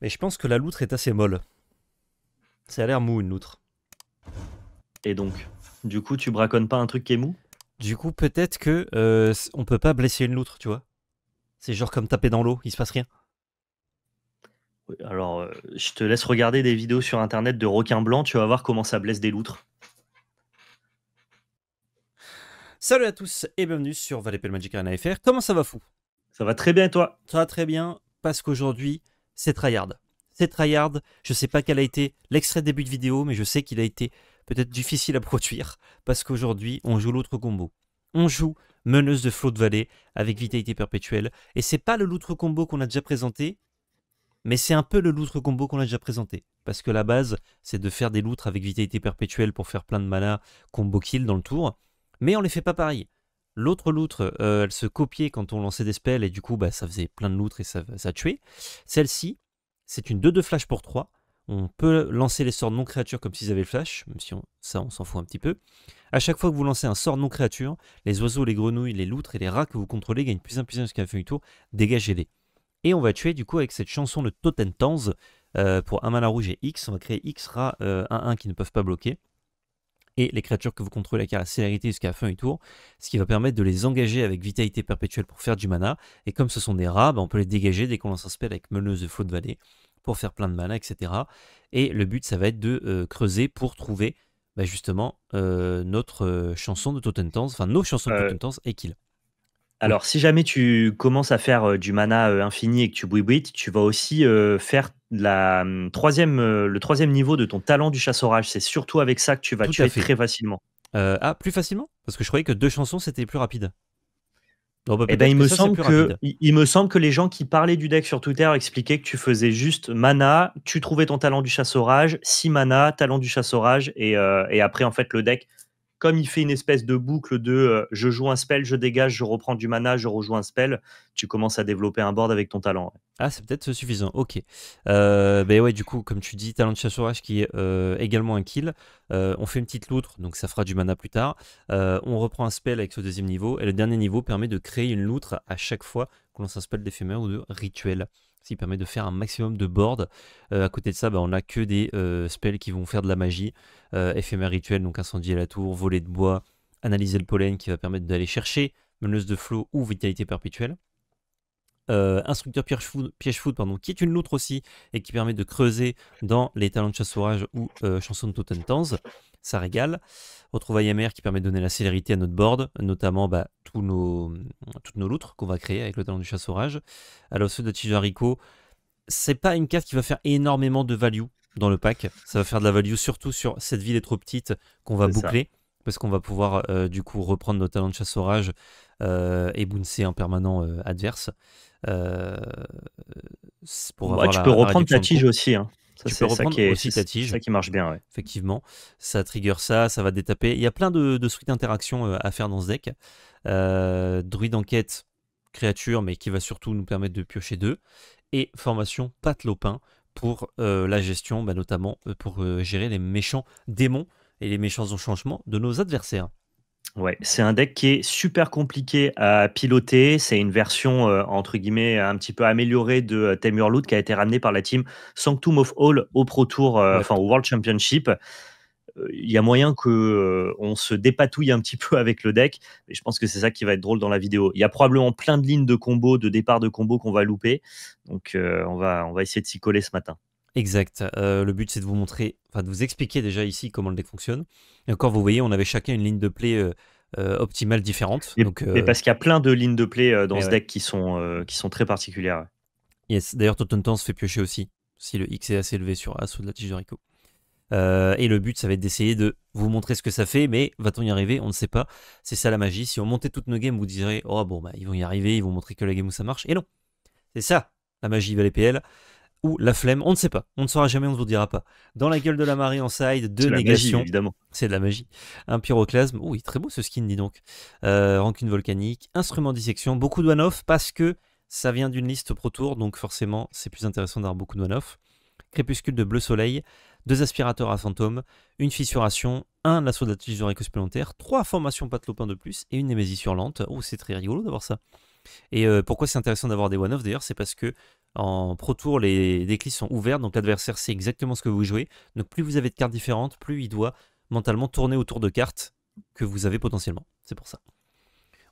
Mais je pense que la loutre est assez molle. Ça a l'air mou une loutre. Et donc, du coup, tu braconnes pas un truc qui est mou Du coup, peut-être que euh, on peut pas blesser une loutre, tu vois. C'est genre comme taper dans l'eau, il se passe rien. Alors, euh, je te laisse regarder des vidéos sur internet de requins blancs, tu vas voir comment ça blesse des loutres. Salut à tous et bienvenue sur Pel Magic Arena FR. Comment ça va fou Ça va très bien et toi Ça va très bien parce qu'aujourd'hui, c'est tryhard. C'est tryhard. Je sais pas quel a été l'extrait début de vidéo, mais je sais qu'il a été peut-être difficile à produire parce qu'aujourd'hui, on joue l'autre combo. On joue meneuse de flot de vallée avec vitalité perpétuelle. Et c'est pas le loutre combo qu'on a déjà présenté, mais c'est un peu le loutre combo qu'on a déjà présenté. Parce que la base, c'est de faire des loutres avec vitalité perpétuelle pour faire plein de mana, combo kill dans le tour. Mais on les fait pas pareil. L'autre loutre, euh, elle se copiait quand on lançait des spells et du coup, bah, ça faisait plein de loutres et ça, tuait. Celle-ci, c'est une 2-2 flash pour 3. On peut lancer les sorts non créatures comme s'ils avaient le flash, même si ça, on s'en fout un petit peu. À chaque fois que vous lancez un sort non créature, les oiseaux, les grenouilles, les loutres et les rats que vous contrôlez gagnent plus un plus 1 jusqu'à la fin du tour. Dégagez-les. Et on va tuer du coup avec cette chanson de Totentanz. Euh, pour un mana rouge et X, on va créer X rats 1-1 euh, qui ne peuvent pas bloquer et les créatures que vous contrôlez avec la célérité jusqu'à la fin du tour, ce qui va permettre de les engager avec vitalité perpétuelle pour faire du mana. Et comme ce sont des rats, bah, on peut les dégager dès qu'on lance un spell avec meneuse de faux de vallée pour faire plein de mana, etc. Et le but, ça va être de euh, creuser pour trouver bah, justement euh, notre euh, chanson de Totentance, enfin nos chansons de Totentance et kill. Alors, si jamais tu commences à faire euh, du mana euh, infini et que tu bouibouites, tu vas aussi euh, faire la, hum, troisième, le troisième niveau de ton talent du chasse-orage. C'est surtout avec ça que tu vas tuer très facilement. ah, plus facilement Parce que je croyais que deux chansons, c'était plus rapide. il, me semble que, les gens qui parlaient du deck sur Twitter expliquaient que tu faisais juste mana, tu trouvais ton talent du chasse-orage, 6 mana, talent du chasse-orage, et, et, après, en fait, le deck comme il fait une espèce de boucle de euh, je joue un spell, je dégage, je reprends du mana, je rejoue un spell, tu commences à développer un board avec ton talent. Ah, c'est peut-être suffisant, ok. Euh, ben ouais, du coup, comme tu dis, talent de rage qui est euh, également un kill. on fait une petite loutre, donc ça fera du mana plus tard. on reprend un spell avec ce deuxième niveau, et le dernier niveau permet de créer une loutre à chaque fois qu'on lance un spell d'éphémère ou de rituel ce qui permet de faire un maximum de boards. Euh, à côté de ça, bah, on n'a que des euh, spells qui vont faire de la magie, euh, éphémère rituel, donc incendie à la tour, volée de bois, analyser le pollen qui va permettre d'aller chercher meneuse de flot ou vitalité perpétuelle. Euh, instructeur Piège foot pardon, qui est une loutre aussi et qui permet de creuser dans les talents de chasse rage ou chanson euh, chansons de totentanz Ça régale. On retrouve IMR qui permet de donner la célérité à notre board, notamment bah, tous nos, toutes nos loutres qu'on va créer avec le talent du chassourage. Alors ceux de haricot c'est pas une carte qui va faire énormément de value dans le pack. Ça va faire de la value surtout sur cette ville est trop petite qu'on va boucler. Parce qu'on va pouvoir euh, du coup reprendre nos talents de chasse-orage rage et bouncer en permanent adverse. Euh, bah, tu peux reprendre ta tige aussi. Hein. Ça, tu peux reprendre qui aussi ta tige. Ça qui marche bien, Effectivement. Ça trigger ça, ça va détaper. Il y a plein de, de suites d'interaction euh, à faire dans ce deck. Euh, druide enquête, créature, mais qui va surtout nous permettre de piocher deux. Et formation pâte lopin pour euh, la gestion, bah, notamment pour gérer les méchants démons et les méchants changement de nos adversaires. Ouais, c'est un deck qui est super compliqué à piloter. C'est une version, euh, entre guillemets, un petit peu améliorée de euh, Temur qui a été ramenée par la team Sanctum of All au Pro Tour, euh, enfin au World Championship. Il y a moyen que on se dépatouille un petit peu avec le deck. Et je pense que c'est ça qui va être drôle dans la vidéo. Il y a probablement plein de lignes de combos, de départ de combos qu'on va louper. Donc on, va, on va essayer de s'y coller ce matin. Exact. Euh, le but, c'est de vous montrer, enfin, de vous expliquer déjà ici comment le deck fonctionne. Et encore, vous voyez, on avait chacun une ligne de play euh, euh, optimale différente. Et parce qu'il y a plein de lignes de play dans eh ce deck qui sont, qui sont très particulières. Yes. D'ailleurs, temps se fait piocher aussi, si le X est assez élevé sur As ou de la tige de Rico. et le but, ça va être d'essayer de vous montrer ce que ça fait, mais va-t-on y arriver On ne sait pas. C'est ça la magie. Si on montait toutes nos games, vous direz Oh, bon, bah, ils vont y arriver, ils vont montrer que la game où ça marche. Et non C'est ça, la magie va les PL ou la flemme, on ne sait pas, on ne saura jamais, on ne vous dira pas. Dans la gueule de la marée en side, deux négations. évidemment. C'est de la magie. Un pyroclasme. Oh, oui, très beau ce skin, dit donc. Euh, rancune volcanique, instrument dissection, beaucoup de one-off parce que ça vient d'une liste Pro Tour, donc forcément, c'est plus intéressant d'avoir beaucoup de one-off. Crépuscule de bleu soleil, deux aspirateurs à fantômes, une fissuration, un lasso d'atelier supplémentaire, trois formations patelopin de plus et une sur lente. Oh, c'est très rigolo d'avoir ça. Et euh, pourquoi c'est intéressant d'avoir des one-off d'ailleurs C'est parce que en Pro Tour, les, déclics sont ouverts, donc l'adversaire sait exactement ce que vous jouez. Donc plus vous avez de cartes différentes, plus il doit mentalement tourner autour de cartes que vous avez potentiellement. C'est pour ça.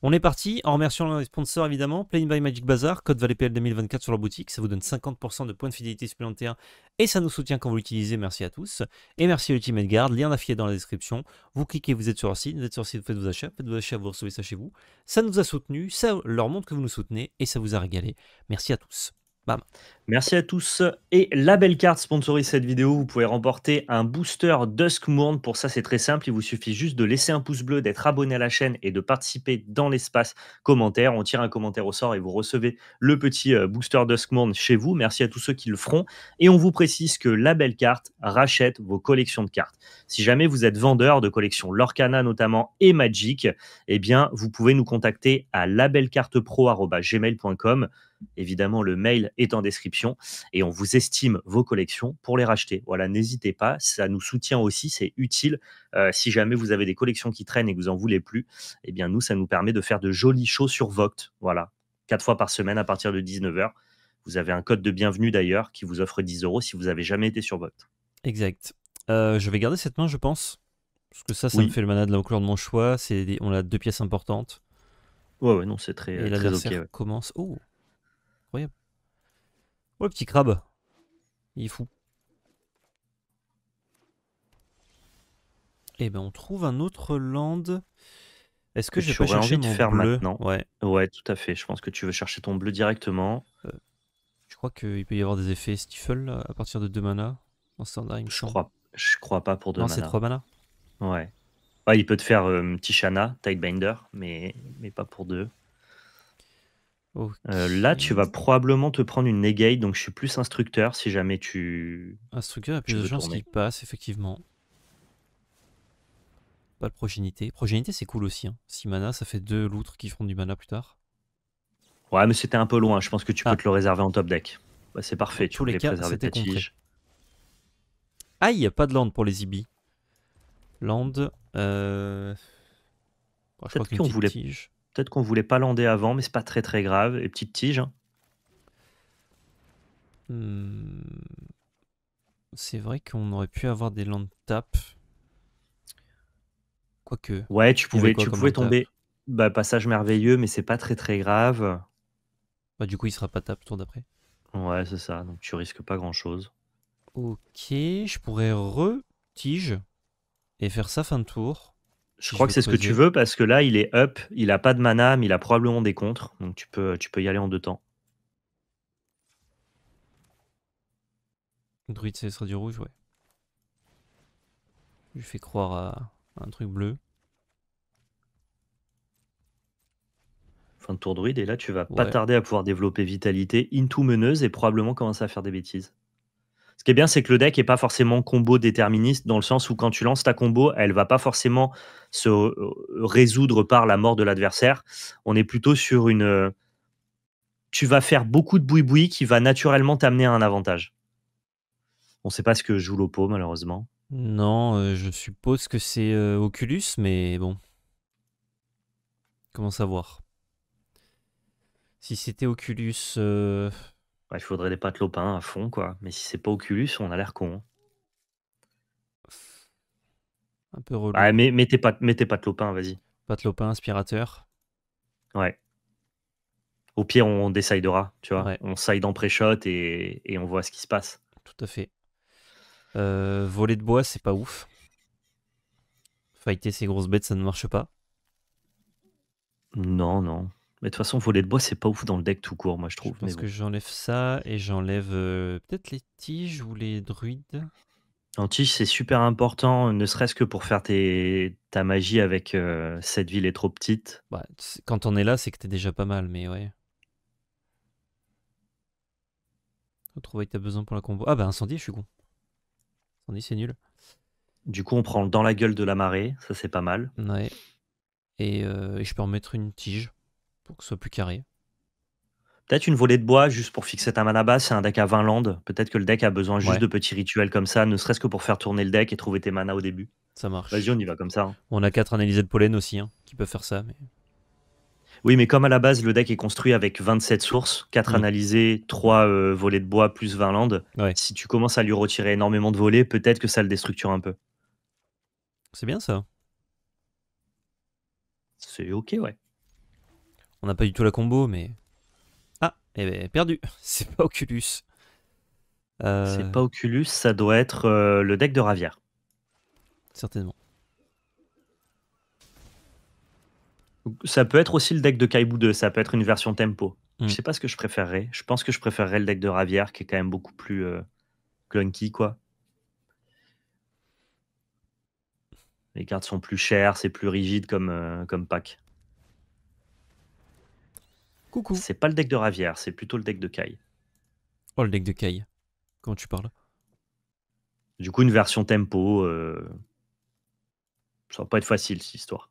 On est parti, en remerciant les sponsors évidemment, Playing by Magic Bazaar, code pl 2024 sur leur boutique, ça vous donne 50% de points de fidélité supplémentaires et ça nous soutient quand vous l'utilisez, merci à tous. Et merci à Ultimate Guard, lien affilié dans la description, vous cliquez, vous êtes sur leur site, vous êtes sur leur site, vous faites vos achats, faites vos achats, vous recevez ça chez vous. Ça nous a soutenus, ça leur montre que vous nous soutenez et ça vous a régalé. Merci à tous. Vabbè, Merci à tous. Et la belle carte sponsorise cette vidéo. Vous pouvez remporter un booster Dusk Mourne. Pour ça, c'est très simple. Il vous suffit juste de laisser un pouce bleu, d'être abonné à la chaîne et de participer dans l'espace commentaire. On tire un commentaire au sort et vous recevez le petit euh, booster Dusk Mourne chez vous. Merci à tous ceux qui le feront. Et on vous précise que la belle carte rachète vos collections de cartes. Si jamais vous êtes vendeur de collections Lorcana notamment et Magic, eh bien, vous pouvez nous contacter à labelcartepro.gmail.com. Évidemment, le mail est en description et on vous estime vos collections pour les racheter. Voilà, n'hésitez pas, ça nous soutient aussi, c'est utile. Euh, si jamais vous avez des collections qui traînent et que vous en voulez plus, eh bien nous, ça nous permet de faire de jolis shows sur Voct. Voilà, quatre fois par semaine à partir de 19h. Vous avez un code de bienvenue d'ailleurs qui vous offre 10 euros si vous n'avez jamais été sur Voct. Exact. Euh, je vais garder cette main, je pense. Parce que ça, ça me fait le manade, de la couleur de mon choix. C'est On a deux pièces importantes. Ouais, ouais, non, c'est très. Et euh, la commence. Oh Ouais, oh, petit crabe. Il est fou. Eh ben on trouve un autre land. Est-ce que, je peux chercher de faire bleu maintenant ouais. ouais, tout à fait. Je pense que tu veux chercher ton bleu directement. Euh, je crois qu'il peut y avoir des effets stifle à partir de deux mana en je Crois, pas pour 2 mana. Non, c'est trois mana. Ouais. ouais. Ah, il peut te faire euh, petit Tishana, Tidebinder, mais, mais pas pour deux. Euh, là, tu vas probablement te prendre une negate, donc je suis plus instructeur si jamais tu. Instructeur, a plus de gens qui passe, effectivement. Pas de progénité. Progénité, c'est cool aussi. Hein. mana, ça fait deux loutres qui feront du mana plus tard. Ouais, mais c'était un peu loin. Je pense que tu ah. peux te le réserver en top deck. Bah, c'est parfait. tu tous les cas, ta tige. Aïe, pas de land pour les ibis. Land. Euh... je crois voulait... tige. Peut-être qu'on voulait pas lander avant, mais c'est pas très très grave. Et petite tige. Hein. Hmm. C'est vrai qu'on aurait pu avoir des land tap. Quoique. Ouais, tu pouvais, tu pouvais tomber. Bah, passage merveilleux, mais c'est pas très très grave. Bah, du coup, il sera pas tap tour d'après. Ouais, c'est ça. Donc tu risques pas grand chose. Ok, je pourrais re-tige et faire ça fin de tour. Je crois que c'est ce que tu veux parce que là, il est up, il a pas de mana, mais il a probablement des contres. Donc tu peux, tu peux y aller en deux temps. Druide, ça sera du rouge, ouais. Je fais croire à un truc bleu. Fin de tour druide, et là tu vas pas tarder à pouvoir développer vitalité into meneuse et probablement commencer à faire des bêtises. Ce qui est bien, c'est que le deck n'est pas forcément combo déterministe, dans le sens où quand tu lances ta combo, elle va pas forcément se euh, résoudre par la mort de l'adversaire. On est plutôt sur une. Euh, tu vas faire beaucoup de boui-boui qui va naturellement t'amener à un avantage. On ne sait pas ce que joue l'Oppo, malheureusement. Non, euh, je suppose que c'est Oculus, mais bon. Comment savoir Si c'était Oculus. Ouais, il faudrait des pâtes lopins à fond, quoi. Mais si c'est pas Oculus, on a l'air con. Hein. Un peu relou. mais, mettez pas mettez lopins, vas-y. Pâte lopin, aspirateur. Ouais. Au pire, on décidera, tu vois. On side en pré-shot et, on voit ce qui se passe. Tout à fait. Euh, voler de bois, c'est pas ouf. Fighter ces grosses bêtes, ça ne marche pas. Non, non. Mais de toute façon, voler de bois, c'est pas ouf dans le deck tout court, moi je trouve. est que j'enlève ça et j'enlève euh, peut-être les tiges ou les druides. En tige, c'est super important, ne serait-ce que pour faire tes... ta magie avec euh, cette ville est trop petite. Bah, quand on est là, c'est que t'es déjà pas mal, mais ouais. Retrouver que t'as besoin pour la combo. Ah bah incendie, je suis con. Incendie, c'est nul. Du coup, on prend dans la gueule de la marée, ça c'est pas mal. Ouais. et euh, je peux en mettre une tige pour que ce soit plus carré. Peut-être une volée de bois juste pour fixer ta mana basse, c'est un deck à 20 landes. Peut-être que le deck a besoin juste de petits rituels comme ça, ne serait-ce que pour faire tourner le deck et trouver tes manas au début. Ça marche. Vas-y, on y va comme ça. Hein. On a 4 analysés de pollen aussi hein, qui peuvent faire ça. Oui, mais comme à la base, le deck est construit avec 27 sources, 4 mm. analysés, 3 euh, volées de bois plus 20 landes. Si tu commences à lui retirer énormément de volées, peut-être que ça le déstructure un peu. C'est bien ça. C'est ok, ouais. On n'a pas du tout la combo, mais... Ah, eh ben, perdu. C'est pas Oculus. Euh, c'est pas Oculus, ça doit être euh, le deck de Ravière. Certainement. Ça peut être aussi le deck de Kaibou 2, ça peut être une version tempo. Hmm. Je sais pas ce que je préférerais. Je pense que je préférerais le deck de Ravière qui est quand même beaucoup plus euh, clunky, quoi. Les cartes sont plus chères, c'est plus rigide comme, comme pack. C'est pas le deck de Ravière, c'est plutôt le deck de Kai. Oh, le deck de Kai. Comment tu parles Du coup, une version tempo. Euh, ça va pas être facile, cette histoire.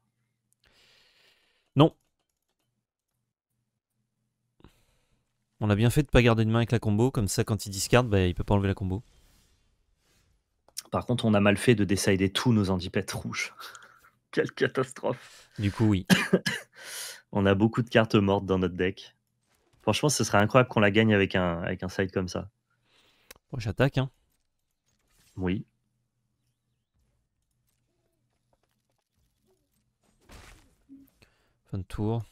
Non. On a bien fait de pas garder une main avec la combo, comme ça quand il discarde, bah, il peut pas enlever la combo. Par contre, on a mal fait de décider tous nos handipets rouges. Quelle catastrophe. Du coup, oui. On a beaucoup de cartes mortes dans notre deck. Franchement, ce serait incroyable qu'on la gagne avec un, avec un side comme ça. j'attaque, hein. Oui. Fin de tour.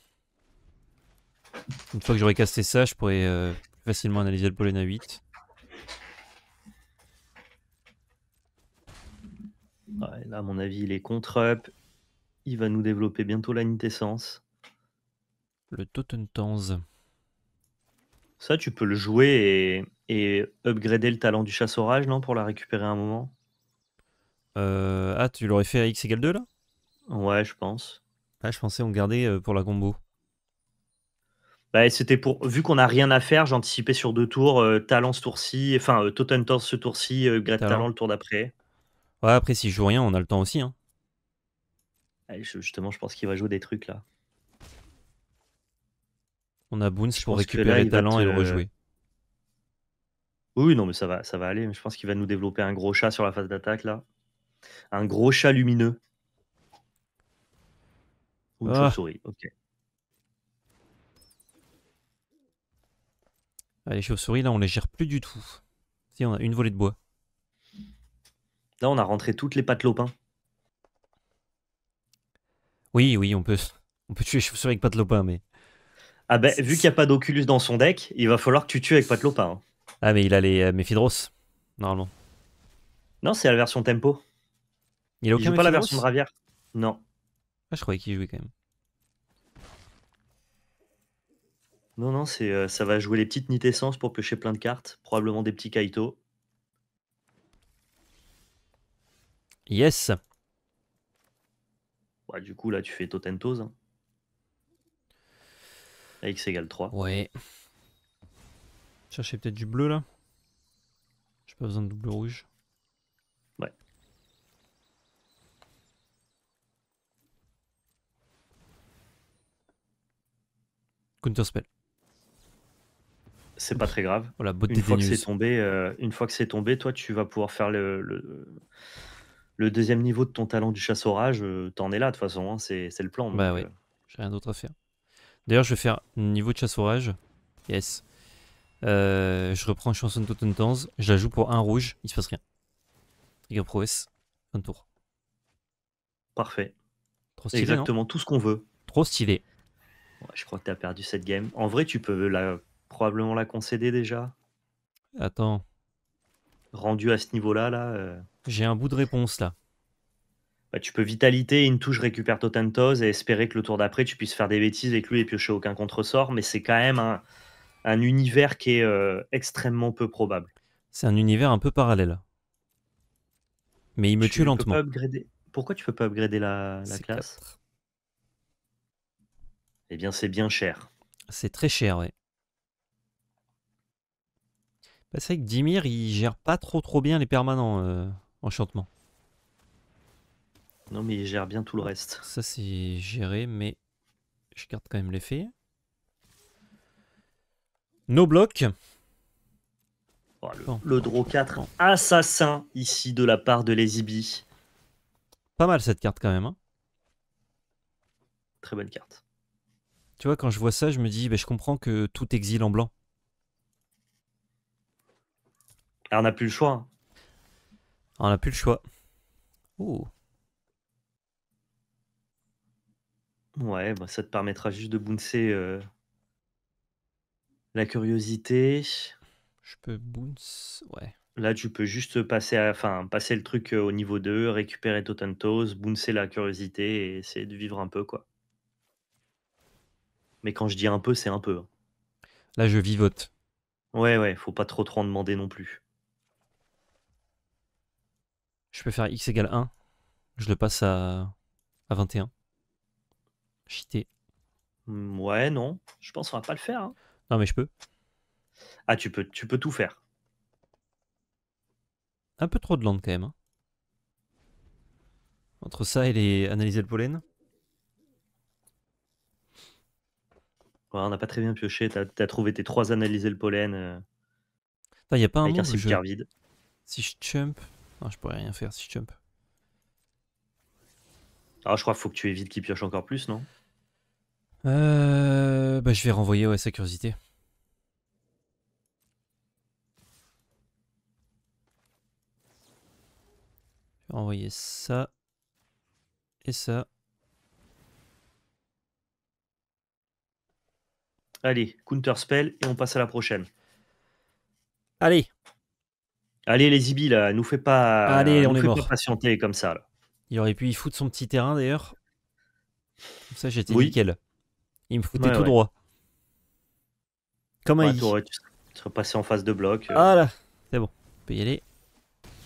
Une fois que j'aurai cassé ça, je pourrais euh, facilement analyser le pollen à 8. là, à mon avis, il est contre-up. Il va nous développer bientôt la nitessence. Le Totentanz. Ça, tu peux le jouer et, upgrader le talent du chasse-orage, non Pour la récupérer un moment euh, Ah, tu l'aurais fait à x égale 2 là Ouais, je pense. Ah, je pensais on gardait euh, pour la combo. Bah, c'était pour vu qu'on n'a rien à faire, j'anticipais sur deux tours euh, talent ce tour-ci, enfin euh, ce tour-ci, talent. le tour d'après. Ouais, après si joue rien, on a le temps aussi. Hein. justement, je pense qu'il va jouer des trucs là. On a Boons pour récupérer le talent et le rejouer. Oui, non, mais ça va, ça va aller. Je pense qu'il va nous développer un gros chat sur la phase d'attaque, là. Un gros chat lumineux. Ou une ah. chauve-souris, ok. Ah, les chauves-souris, là, on les gère plus du tout. Si, on a une volée de bois. Là, on a rentré toutes les pattes Oui, oui, on peut, on peut tuer les chauves-souris avec pattes mais... Ah ben, vu qu'il n'y a pas d'Oculus dans son deck, il va falloir que tu tues avec Patlopa. Hein. Ah, mais il a les euh, Mephidros, normalement. Non, c'est la version tempo. Il n'a pas la version de Ravière. Non. Ah, je croyais qu'il jouait quand même. Non, non, c'est euh, ça va jouer les petites nitessences pour piocher plein de cartes, probablement des petits Kaito. Yes. Bah, du coup, là, tu fais Totentos. Hein x égale 3. Ouais. Chercher peut-être du bleu là. J'ai pas besoin de double rouge. Ouais. Counter spell. C'est pas très grave. Voilà, oh, une fois que c'est tombé, euh, une fois que c'est tombé, toi tu vas pouvoir faire le, le, deuxième niveau de ton talent du chasse orage. Euh, t'en es là de toute façon, hein, c'est le plan. Bah oui, euh. j'ai rien d'autre à faire. D'ailleurs, je vais faire niveau de chasse orage. Yes. Euh, je reprends Chanson de Totentans. Je la joue pour un rouge. Il se passe rien. Trigger Prowess. Un tour. Parfait. Trop stylé, Exactement tout ce qu'on veut. Trop stylé. je crois que tu as perdu cette game. En vrai, tu peux la, probablement la concéder déjà. Attends. Rendu à ce niveau-là, là. Euh. J'ai un bout de réponse là. Bah, tu peux vitalité, une touche récupère Totentos et espérer que le tour d'après tu puisses faire des bêtises avec lui et piocher aucun contresort, mais c'est quand même un, univers qui est euh, extrêmement peu probable. C'est un univers un peu parallèle. Mais il me tue lentement. Pourquoi tu peux pas upgrader la, classe Eh bien, c'est bien cher. C'est très cher, oui. Bah, c'est vrai que Dimir, il gère pas trop trop bien les permanents euh, enchantements. Non, mais il gère bien tout le reste. Ça, c'est géré, mais je garde quand même l'effet. No blocs. Oh, le, draw 4, assassin ici de la part de Lesibie. Pas mal cette carte quand même. Hein. Très bonne carte. Tu vois, quand je vois ça, je me dis, bah, je comprends que tout exile en blanc. Ah, on n'a plus le choix. Hein. On n'a plus le choix. Oh. Ouais, bah, ça te permettra juste de bouncer euh, la curiosité. Je peux bounce, ouais. Là, tu peux juste passer, passer le truc euh, au niveau 2, récupérer Totentos, bouncer la curiosité et essayer de vivre un peu, quoi. Mais quand je dis un peu, c'est un peu. Hein. Là, je vivote. Ouais, ouais, faut pas trop trop en demander non plus. Je peux faire x égale 1. Je le passe à, à 21. Cheater. Hmm, ouais, non. Je pense qu'on va pas le faire. Hein. Non, mais je peux. Ah, tu peux, tu peux tout faire. Un peu trop de land quand même. Hein. Entre ça et les analyser le pollen. Ouais, on n'a pas très bien pioché. T'as trouvé tes trois analyser le pollen Il euh, y a pas un vide. si je jump. Non, je pourrais rien faire si je jump. Alors, ah, je crois qu'il faut que tu évites qu'il pioche encore plus, non euh, bah, je vais renvoyer ouais, sa curiosité. Je vais renvoyer ça et ça. Allez, counter spell et on passe à la prochaine. Allez. Allez les zibis, là, nous fait pas, Allez, on est patienter comme ça. Là. Il aurait pu y foutre son petit terrain d'ailleurs. Comme ça j'étais nickel. Il me foutait tout droit. Comme un ouais, tu, serais passé en face de bloc. Euh. Ah là, c'est bon. On peut y aller.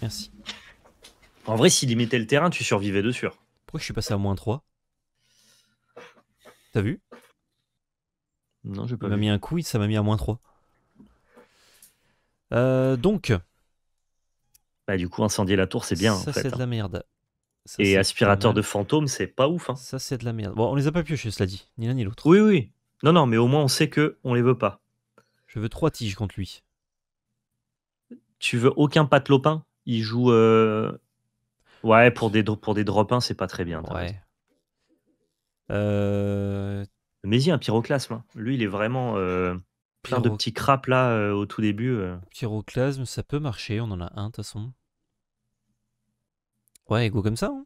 Merci. En vrai, s'il limitait le terrain, tu survivais de sûr. Pourquoi je suis passé à moins 3 T'as vu Non, je peux pas il m'a mis un coup, ça m'a mis à moins 3. Euh, donc. Bah, du coup, incendier la tour, c'est bien. Ça, c'est de hein. la merde et aspirateur de fantômes, c'est pas ouf. Hein. Ça, c'est de la merde. Bon, on les a pas piochés, cela dit, ni l'un ni l'autre. Oui, oui. Non, non, mais au moins on sait que on les veut pas. Je veux trois tiges contre lui. Tu veux aucun patelopin Il joue. Euh, ouais, pour des, pour des drop c'est pas très bien. Ouais. Euh, mais il y a un pyroclasme. Hein. Lui, il est vraiment euh, plein de petits craps là au tout début. Pyroclasme, ça peut marcher. On en a un, de toute façon. Ouais, go comme ça. Hein.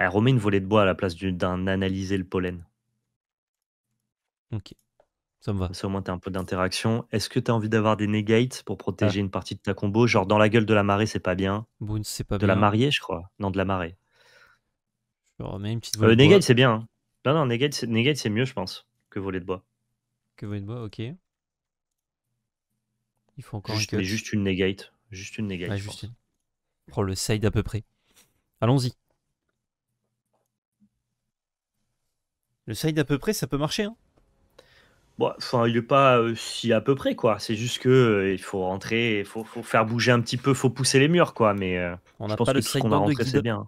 Elle remet une volée de bois à la place d'un analyser le pollen. Ok, ça me va. Ça au un peu d'interaction. Est-ce que tu as envie d'avoir des negates pour protéger ah. une partie de ta combo Genre dans la gueule de la marée, c'est pas bien. c'est pas de la mariée, je crois. Non, de la marée. Je remets une petite euh, Le hein. negate, c'est bien. Non, non, negate, c'est mieux, je pense, que volée de bois. Que voler de bois, ok. Il faut encore juste, une juste une negate. Juste une negate. Ah, le side à peu près. Allons-y. Le side à peu près, ça peut marcher. Hein. Bon, enfin, il n'est pas euh, si à peu près, quoi. C'est juste que euh, il faut rentrer, il faut, faire bouger un petit peu, faut pousser les murs, quoi. Mais euh, on je pas ce qu'on c'est bien. Hein.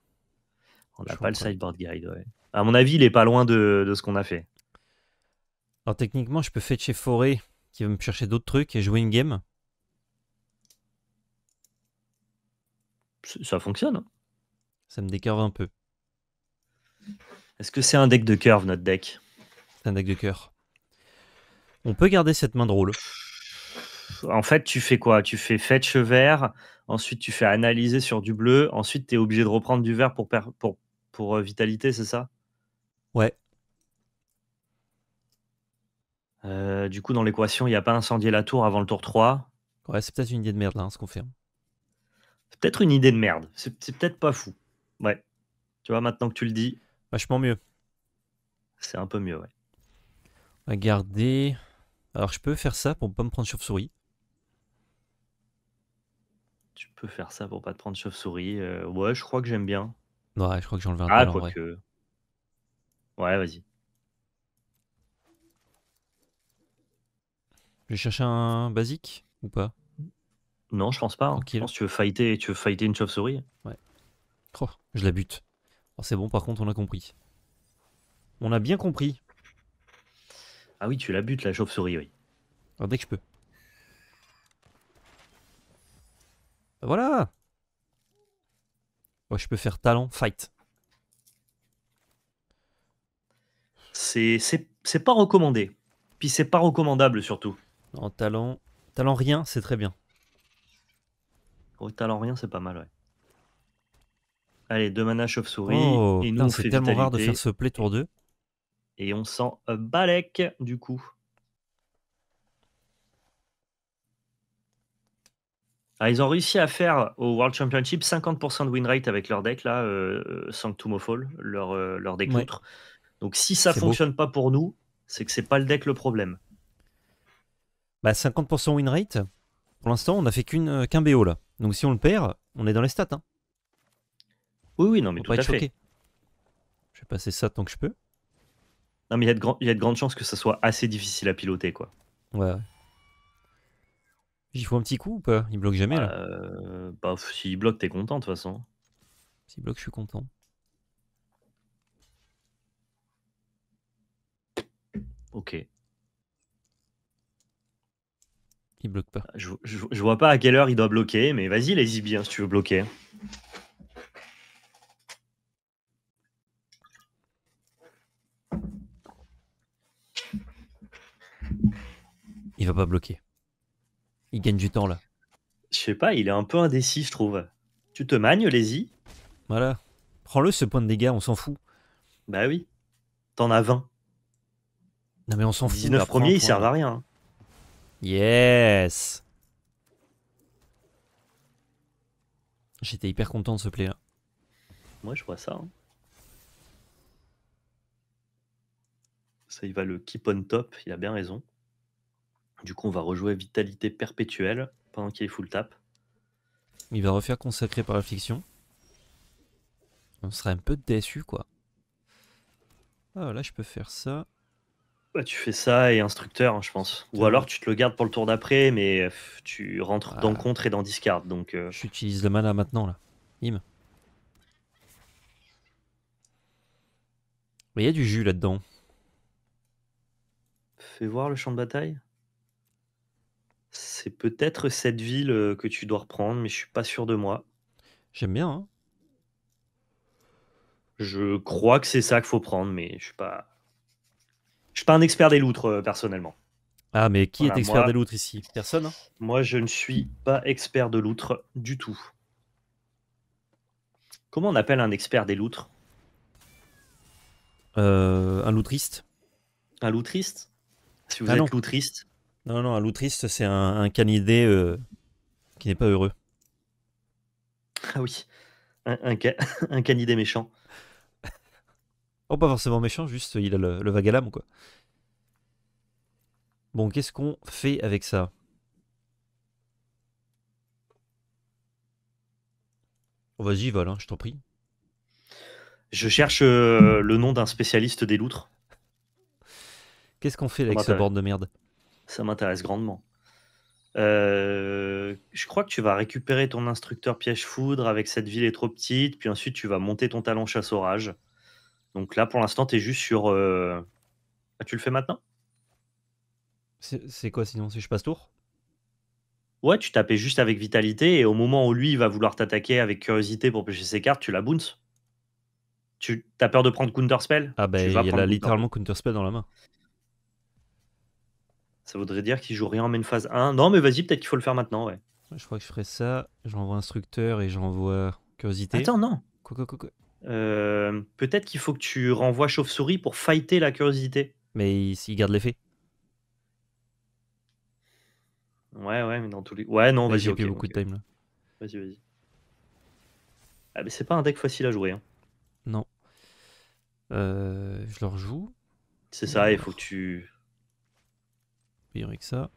On n'a pas le sideboard guide, ouais. À mon avis, il est pas loin de, ce qu'on a fait. Alors techniquement, je peux chez Forêt qui va me chercher d'autres trucs et jouer une game. Ça fonctionne. Hein. Ça me décurve un peu. Est-ce que c'est un deck de curve, notre deck C'est un deck de curve. On peut garder cette main drôle. En fait, tu fais quoi Tu fais fetch vert, ensuite tu fais analyser sur du bleu, ensuite tu es obligé de reprendre du vert pour, pour... Euh, vitalité, c'est ça Ouais. Euh, du coup, dans l'équation, il n'y a pas incendié la tour avant le tour 3. Ouais, c'est peut-être une idée de merde, là, hein, ce se hein. confirme. peut-être une idée de merde. C'est peut-être pas fou. Ouais. Tu vois, maintenant que tu le dis. Vachement mieux. C'est un peu mieux, ouais. On va garder... Alors, je peux faire ça pour ne pas me prendre chauve-souris. Tu peux faire ça pour ne pas te prendre chauve-souris. Euh, ouais, je crois que j'aime bien. Ouais, je crois que j'enlève un ah, quoi que... Ouais, vas-y. Je vais chercher un basique ou pas Non, je pense pas. Hein. Je pense que tu veux fighter, tu veux fighter une chauve-souris Ouais. Oh, je la bute. Oh, c'est bon, par contre, on a compris. On a bien compris. Ah oui, tu la butes, la chauve-souris, oui. Ah, dès que je peux. Bah, voilà oh, Je peux faire talent, fight. C'est pas recommandé. Puis c'est pas recommandable, surtout. En talent... Talent rien, c'est très bien. Au oh, talent rien, c'est pas mal, ouais. Allez, deux mana chauve-souris. Oh, et nous, c'est tellement rare de faire ce play tour 2. Et on sent euh, Balek, du coup. Ah, ils ont réussi à faire au World Championship 50% de win rate avec leur deck, là, sans euh, Sanctum of Fall, leur, euh, leur deck ouais. Donc si ça fonctionne pas pour nous, c'est que c'est pas le deck le problème. Bah 50% win rate, pour l'instant on n'a fait qu'un BO là. Donc si on le perd, on est dans les stats. Hein. Oui, oui, non, mais à Je vais passer ça tant que je peux. Non, mais il y, a de grandes chances que ça soit assez difficile à piloter, quoi. Ouais. J'y faut un petit coup ou pas Il bloque jamais là. Euh, bah, s'il bloque, t'es content, de toute façon. S'il bloque, je suis content. Ok. Il bloque pas. Je, vois pas à quelle heure il doit bloquer, mais vas-y, les bien hein, si tu veux bloquer. il va pas bloquer. Il gagne du temps là. Je sais pas, il est un peu indécis, je trouve. Tu te les y Voilà. Prends-le ce point de dégâts, on s'en fout. Bah oui. T'en as 20. Non mais on s'en fout. 19 premiers, ils servent à rien. Hein. Yes J'étais hyper content de ce play là. Moi je vois ça. Hein. Ça il va le keep on top, il a bien raison. Du coup, on va rejouer Vitalité Perpétuelle pendant qu'il est full tap. Il va refaire Consacré par la fiction. On serait un peu déçu, quoi. Ah, là, je peux faire ça. Bah, tu fais ça et instructeur, hein, je pense. Ou alors tu te le gardes pour le tour d'après, mais tu rentres dans ah. contre et dans discard. Donc, euh. J'utilise le mana maintenant, là. Im. Il y a du jus là-dedans. Fais voir le champ de bataille. C'est peut-être cette ville euh, que tu dois reprendre, mais je suis pas sûr de moi. J'aime bien. Hein. Je crois que c'est ça qu'il faut prendre, mais je suis pas. Je suis pas un expert des loutres euh, personnellement. Ah, mais qui est expert des loutres ici Personne hein Moi, je ne suis pas expert de loutres du tout. Comment on appelle un expert des loutres euh, Un loutriste Un loutriste Si vous ah êtes loutriste, non, non, un loutriste, c'est un, canidé euh, qui n'est pas heureux. Ah oui, un, canidé méchant. Oh, pas forcément méchant, juste il a le, vagalame, quoi. Bon, qu'est-ce qu'on fait avec ça oh, Vas-y, voilà, hein, je t'en prie. Je cherche euh, le nom d'un spécialiste des loutres. Qu'est-ce qu'on fait avec ce bord de merde ça m'intéresse grandement. Euh, je crois que tu vas récupérer ton instructeur piège-foudre avec cette ville est trop petite, puis ensuite tu vas monter ton talent chasse-orage. Donc là, pour l'instant, tu es juste sur. Euh, ah, tu le fais maintenant C'est quoi sinon Si je passe tour Ouais, tu tapais juste avec vitalité et au moment où lui il va vouloir t'attaquer avec curiosité pour pêcher ses cartes, tu la boons Tu as peur de prendre spell Ah, bah, il a littéralement counterspell dans la main. Ça voudrait dire qu'il joue rien en main phase 1. Non, mais vas-y, peut-être qu'il faut le faire maintenant, ouais. Je crois que je ferai ça. J'envoie instructeur et j'envoie curiosité. Attends, non. Euh, peut-être qu'il faut que tu renvoies chauve-souris pour fighter la curiosité. Mais il, garde l'effet. Ouais, ouais, mais dans tous les. Ouais, non, vas-y. J'ai beaucoup de time là. Vas-y, vas-y. Ah, mais c'est pas un deck facile à jouer. Hein. Non. Euh, je leur joue. C'est ça, il faut que tu que ça.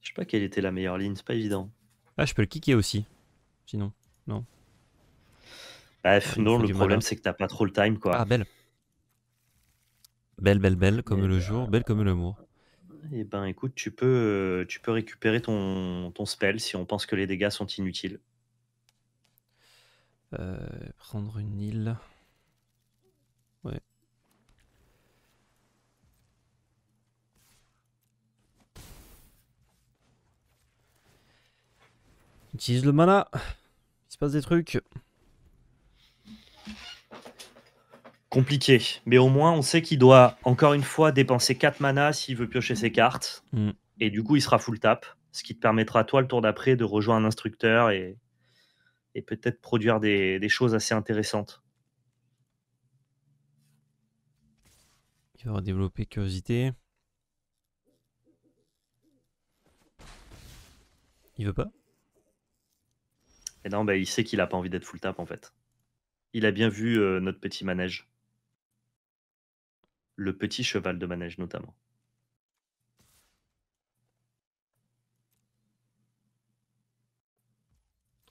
Je sais pas quelle était la meilleure ligne, c'est pas évident. Ah, je peux le kicker aussi. Sinon, non. Bref, bah, ah, non, le problème c'est que t'as pas trop le time quoi. Ah, belle. Belle, belle, belle, eh comme le ben, jour, belle comme l'amour Eh ben écoute, tu peux, euh, tu peux récupérer ton, spell si on pense que les dégâts sont inutiles. Euh, prendre une île. Ouais. Utilise le mana. Il se passe des trucs. Compliqué. Mais au moins, on sait qu'il doit, encore une fois, dépenser 4 mana s'il veut piocher ses cartes. Mm. Et du coup, il sera full tap. Ce qui te permettra, toi, le tour d'après, de rejoindre un instructeur et, peut-être produire des, choses assez intéressantes. Il va développer curiosité. Il veut pas et non, bah, il sait qu'il a pas envie d'être full tap en fait. Il a bien vu euh, notre petit manège. Le petit cheval de manège notamment.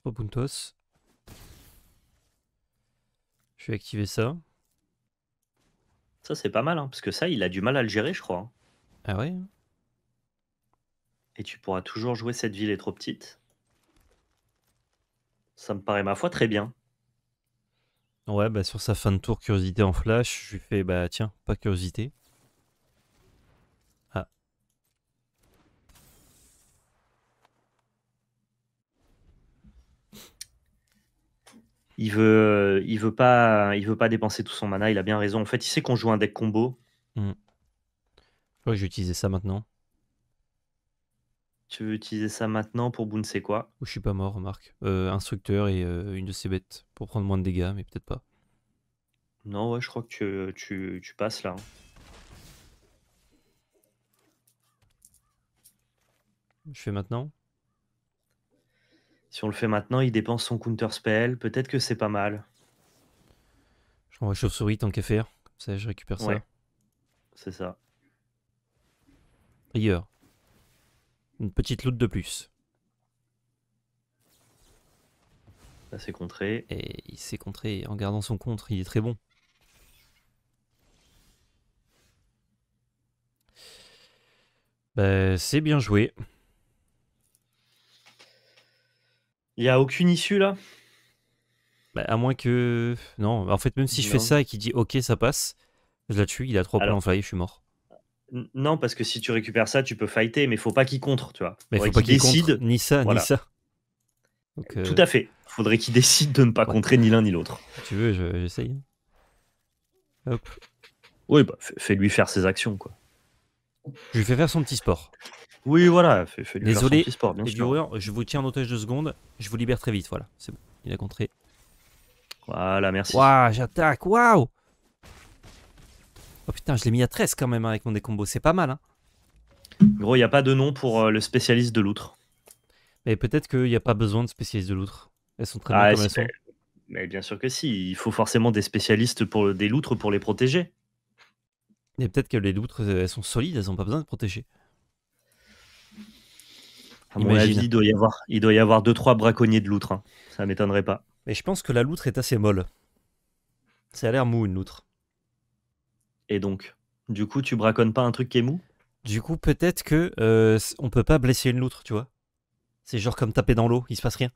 Obuntos, Je vais activer ça. Ça c'est pas mal, hein, parce que ça, il a du mal à le gérer, je crois. Hein. Ah ouais Et tu pourras toujours jouer cette ville est trop petite. Ça me paraît, ma foi, très bien. Ouais, bah sur sa fin de tour, curiosité en flash, je lui fais, bah tiens, pas curiosité. Ah. Il veut, euh, il veut pas, il veut pas dépenser tout son mana. Il a bien raison. En fait, il sait qu'on joue un deck combo. Hmm. Je que j'ai utilisé ça maintenant. Tu veux utiliser ça maintenant pour Boon c'est quoi Je suis pas mort, Marc. Euh, instructeur et euh, une de ses bêtes pour prendre moins de dégâts, mais peut-être pas. Non, ouais, je crois que tu, passes là. Hein. Je fais maintenant Si on le fait maintenant, il dépense son counter spell. Peut-être que c'est pas mal. Je renvoie chauve-souris tant qu'à faire. ça, je récupère ça. C'est ça. Ailleurs. Une petite loot de plus. Là, c'est contré. Et il s'est contré. En gardant son contre, il est très bon. Bah, c'est bien joué. Il n'y a aucune issue là bah, À moins que. Non, en fait, même si je fais ça et qu'il dit OK, ça passe, je la tue, il a trois plans en fly, je suis mort. Non, parce que si tu récupères ça, tu peux fighter, mais faut pas qu'il contre, tu vois. Mais faut pas qu'il décide. ni ça, ni ça. Tout euh, à fait. Faudrait qu'il décide de ne pas contrer ni l'un ni l'autre. Tu veux, j'essaye. Hop. Oui, bah, fais-lui faire ses actions, quoi. Je lui fais faire son petit sport. Oui, voilà, Désolé, je vous tiens en otage deux secondes, je vous libère très vite, voilà. C'est bon, il a contré. Voilà, merci. Waouh, j'attaque, waouh Oh putain, je l'ai mis à 13 quand même hein, avec mon décombo, c'est pas mal. Hein. Gros, il n'y a pas de nom pour euh, le spécialiste de l'outre. Mais peut-être qu'il n'y a pas besoin de spécialistes de l'outre. Elles sont très ah, bien comme sont. Mais bien sûr que si, il faut forcément des spécialistes pour des loutres pour les protéger. Mais peut-être que les loutres, euh, elles sont solides, elles n'ont pas besoin de protéger. À mon Imagine. avis, il doit y avoir, il doit y avoir deux trois braconniers de loutre, Hein. Ça m'étonnerait pas. Mais je pense que la loutre est assez molle. Ça a l'air mou une loutre. Et donc, du coup, tu braconnes pas un truc qui est mou Du coup, peut-être que euh, on peut pas blesser une loutre, tu vois. C'est genre comme taper dans l'eau, il se passe rien.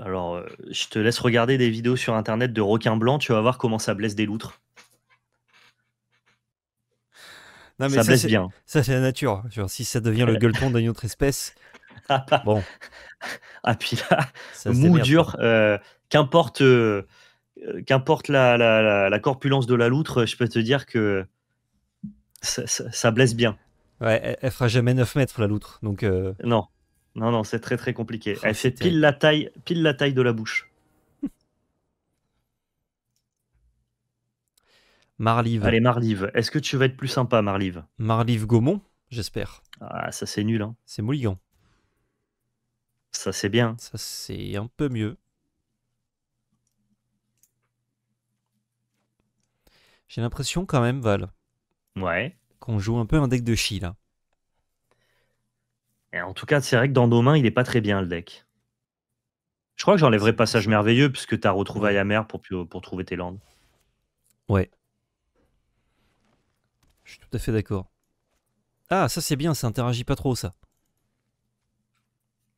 alors, euh, je te laisse regarder des vidéos sur internet de requins blancs, tu vas voir comment ça blesse des loutres. mais ça, blesse bien. Ça, c'est la nature. si ça devient le gueuleton d'une autre espèce. Ah, bah. bon. Ah, puis là, ça mou dur. Euh, qu'importe euh, qu'importe la, corpulence de la loutre, je peux te dire que ça, blesse bien. Ouais, elle, fera jamais 9 mètres la loutre, donc. Euh. Non, non, non, c'est très très compliqué. Oh, elle fait pile la taille, pile la taille de la bouche. Marlive. Allez, Marlive. Est-ce que tu vas être plus sympa, Marlive Marlive Gaumont, j'espère. Ah, ça c'est nul. Hein. C'est Mouligan. Ça c'est bien. Ça c'est un peu mieux. J'ai l'impression quand même, Val, ouais. qu'on joue un peu un deck de chi là. Et en tout cas, c'est vrai que dans nos mains, il est pas très bien le deck. Je crois que j'enlèverai Passage Merveilleux puisque tu as retrouvé Ayamer pour, pour trouver tes landes. Ouais. Je suis tout à fait d'accord. Ah, ça c'est bien, ça interagit pas trop ça.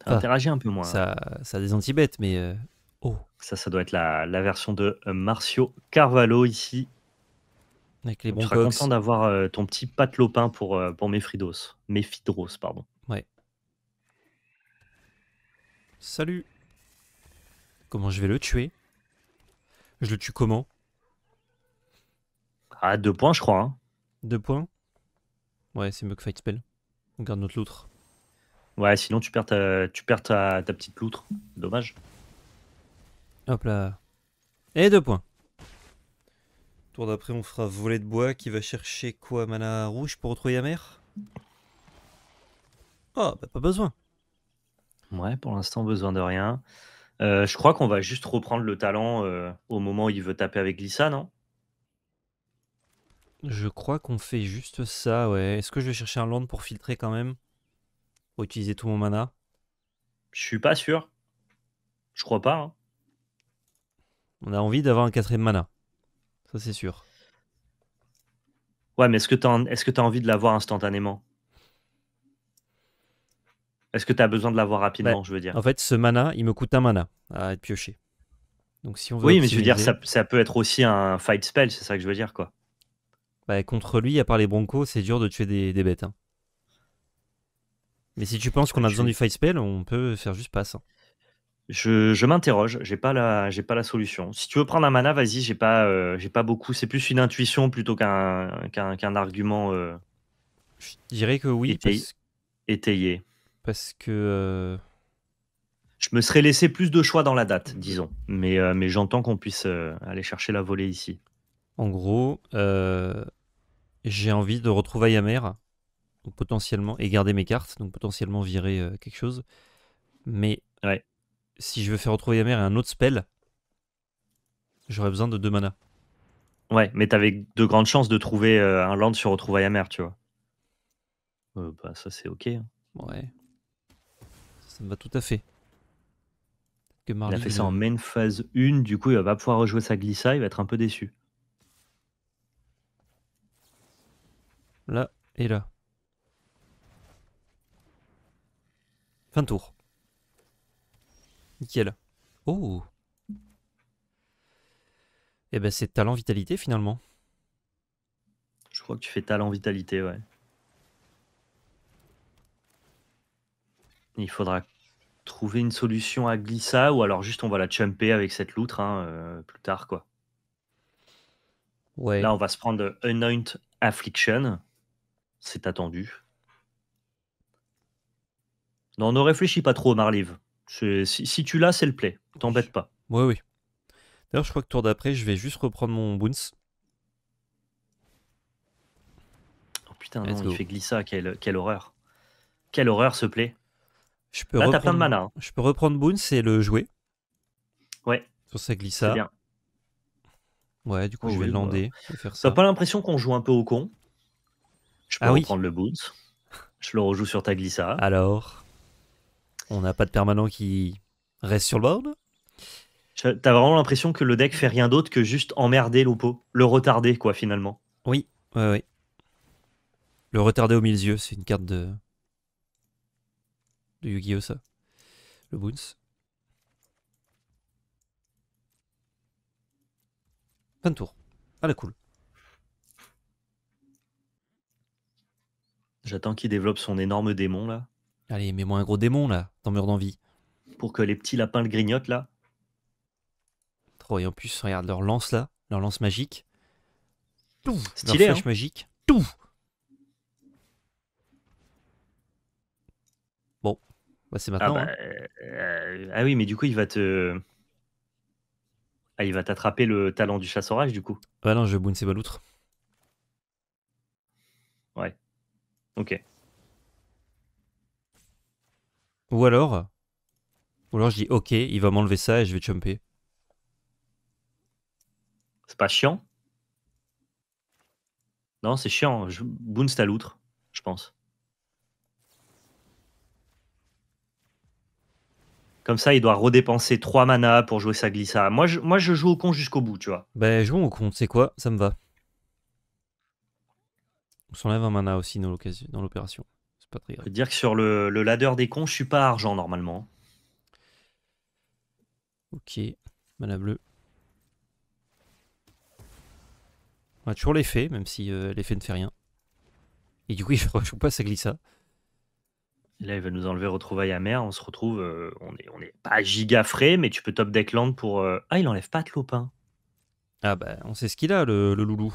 Ça interagit un peu moins. Ça, hein. ça a des anti-bêtes, mais. Euh, oh. Ça, ça doit être la, la version de Marcio Carvalho ici. Tu les content d'avoir euh, ton petit patelopin pour, mes euh, pour Mes fidros pardon. Ouais. Salut. Comment je vais le tuer Je le tue comment Ah, deux points, je crois. Hein. Deux points Ouais, c'est mieux Fight Spell. On garde notre loutre. Ouais, sinon tu perds ta, tu perds ta petite loutre. Dommage. Hop là. Et deux points. Tour d'après, on fera volet de bois qui va chercher quoi Mana rouge pour retrouver la mer Oh, ah, bah, pas besoin. Ouais, pour l'instant, besoin de rien. Euh, je crois qu'on va juste reprendre le talent euh, au moment où il veut taper avec Glissa, non Je crois qu'on fait juste ça, ouais. Est-ce que je vais chercher un land pour filtrer quand même Pour utiliser tout mon mana Je suis pas sûr. Je crois pas. Hein. On a envie d'avoir un quatrième mana ça c'est sûr. Ouais, mais est-ce que tu as envie de l'avoir instantanément Est-ce que tu as besoin de l'avoir rapidement, je veux dire En fait, ce mana, il me coûte un mana à être pioché. Donc si on veut Oui, mais je veux dire, ça, peut être aussi un fight spell, c'est ça que je veux dire, quoi. Bah, contre lui, à part les broncos, c'est dur de tuer des, bêtes. Hein. Mais si tu penses qu'on a besoin du fight spell, on peut faire juste passe. Hein. Je, m'interroge, j'ai pas la, j'ai pas la solution. Si tu veux prendre un mana, vas-y, j'ai pas, euh, j'ai pas beaucoup. C'est plus une intuition plutôt qu'un, qu'un, argument. Euh, je dirais que oui, étayé. Parce... parce que. Euh, je me serais laissé plus de choix dans la date, disons. Mais, mais j'entends qu'on puisse aller chercher la volée ici. En gros, j'ai envie de retrouver Yammer, potentiellement et garder mes cartes, donc potentiellement virer quelque chose. Mais ouais si je veux faire retrouver Mer et un autre spell, j'aurais besoin de deux mana. Ouais, mais t'avais de grandes chances de trouver euh, un land sur retrouvaille Mer, tu vois. Euh, bah ça c'est ok. Hein. Ouais. Ça me va tout à fait. Il a fait ça en main phase 1, du coup il va pas pouvoir rejouer sa glissa, il va être un peu déçu. Là et là. Fin de tour. Nickel. Oh Eh ben c'est talent vitalité finalement. Je crois que tu fais talent vitalité, ouais. Il faudra trouver une solution à Glissa ou alors juste on va la chumper avec cette loutre hein, euh, plus tard quoi. Ouais. Là on va se prendre Anoint Affliction. C'est attendu. Non, ne réfléchis pas trop, Marlive. Si, tu l'as, c'est le play. T'embête pas. Oui, oui. D'ailleurs, je crois que tour d'après, je vais juste reprendre mon Boons. Oh putain, non, il fait glissa, ah, quelle, horreur. Quelle horreur ce play. Je peux Là, t'as plein de mana. Hein. Je peux reprendre Boons et le jouer. Ouais. Sur sa glissa. Bien. Ouais, du coup, oh je vais le bah. lander. ça. T'as pas l'impression qu'on joue un peu au con Je peux ah reprendre le Boons. Je le rejoue sur ta glissa. Alors on n'a pas de permanent qui reste sur le board. T'as vraiment l'impression que le deck fait rien d'autre que juste emmerder l'oppo, le retarder quoi finalement. Oui, ouais, oui. Le retarder au yeux, c'est une carte de, de Yu-Gi-Oh ça. Le Fin de tour. Ah la cool. J'attends qu'il développe son énorme démon là. Allez, mets-moi un gros démon là, dans mur d'envie. Pour que les petits lapins le grignotent là. Trop, et en plus, regarde leur lance là, leur lance magique. Tout, Stylé, leur hein. flèche magique. Tout. Bon, bah, c'est maintenant. Ah, hein. bah, euh, ah, oui, mais du coup, il va te. Ah, il va t'attraper le talent du chasse-orage du coup. Bah non, je boune ses l'autre. Ouais. Ok. Ou alors. Ou alors je dis ok, il va m'enlever ça et je vais chomper. C'est pas chiant Non, c'est chiant. Je... Boonst à l'outre, je pense. Comme ça, il doit redépenser 3 mana pour jouer sa glissa. Moi, je, moi, je joue au con jusqu'au bout, tu vois. Ben, jouons au con, c'est quoi Ça me va. On s'enlève un mana aussi dans l'opération pas très Dire que sur le, ladder des cons, je suis pas argent normalement. Ok, mana bleue. On a toujours l'effet, même si euh, l'effet ne fait rien. Et du coup, je ne pas ça glissa. Là, il va nous enlever à Mer. On se retrouve, euh, on n'est on est pas giga frais, mais tu peux top deck land pour. Euh, ah, il enlève pas de Ah bah, on sait ce qu'il a, le, loulou.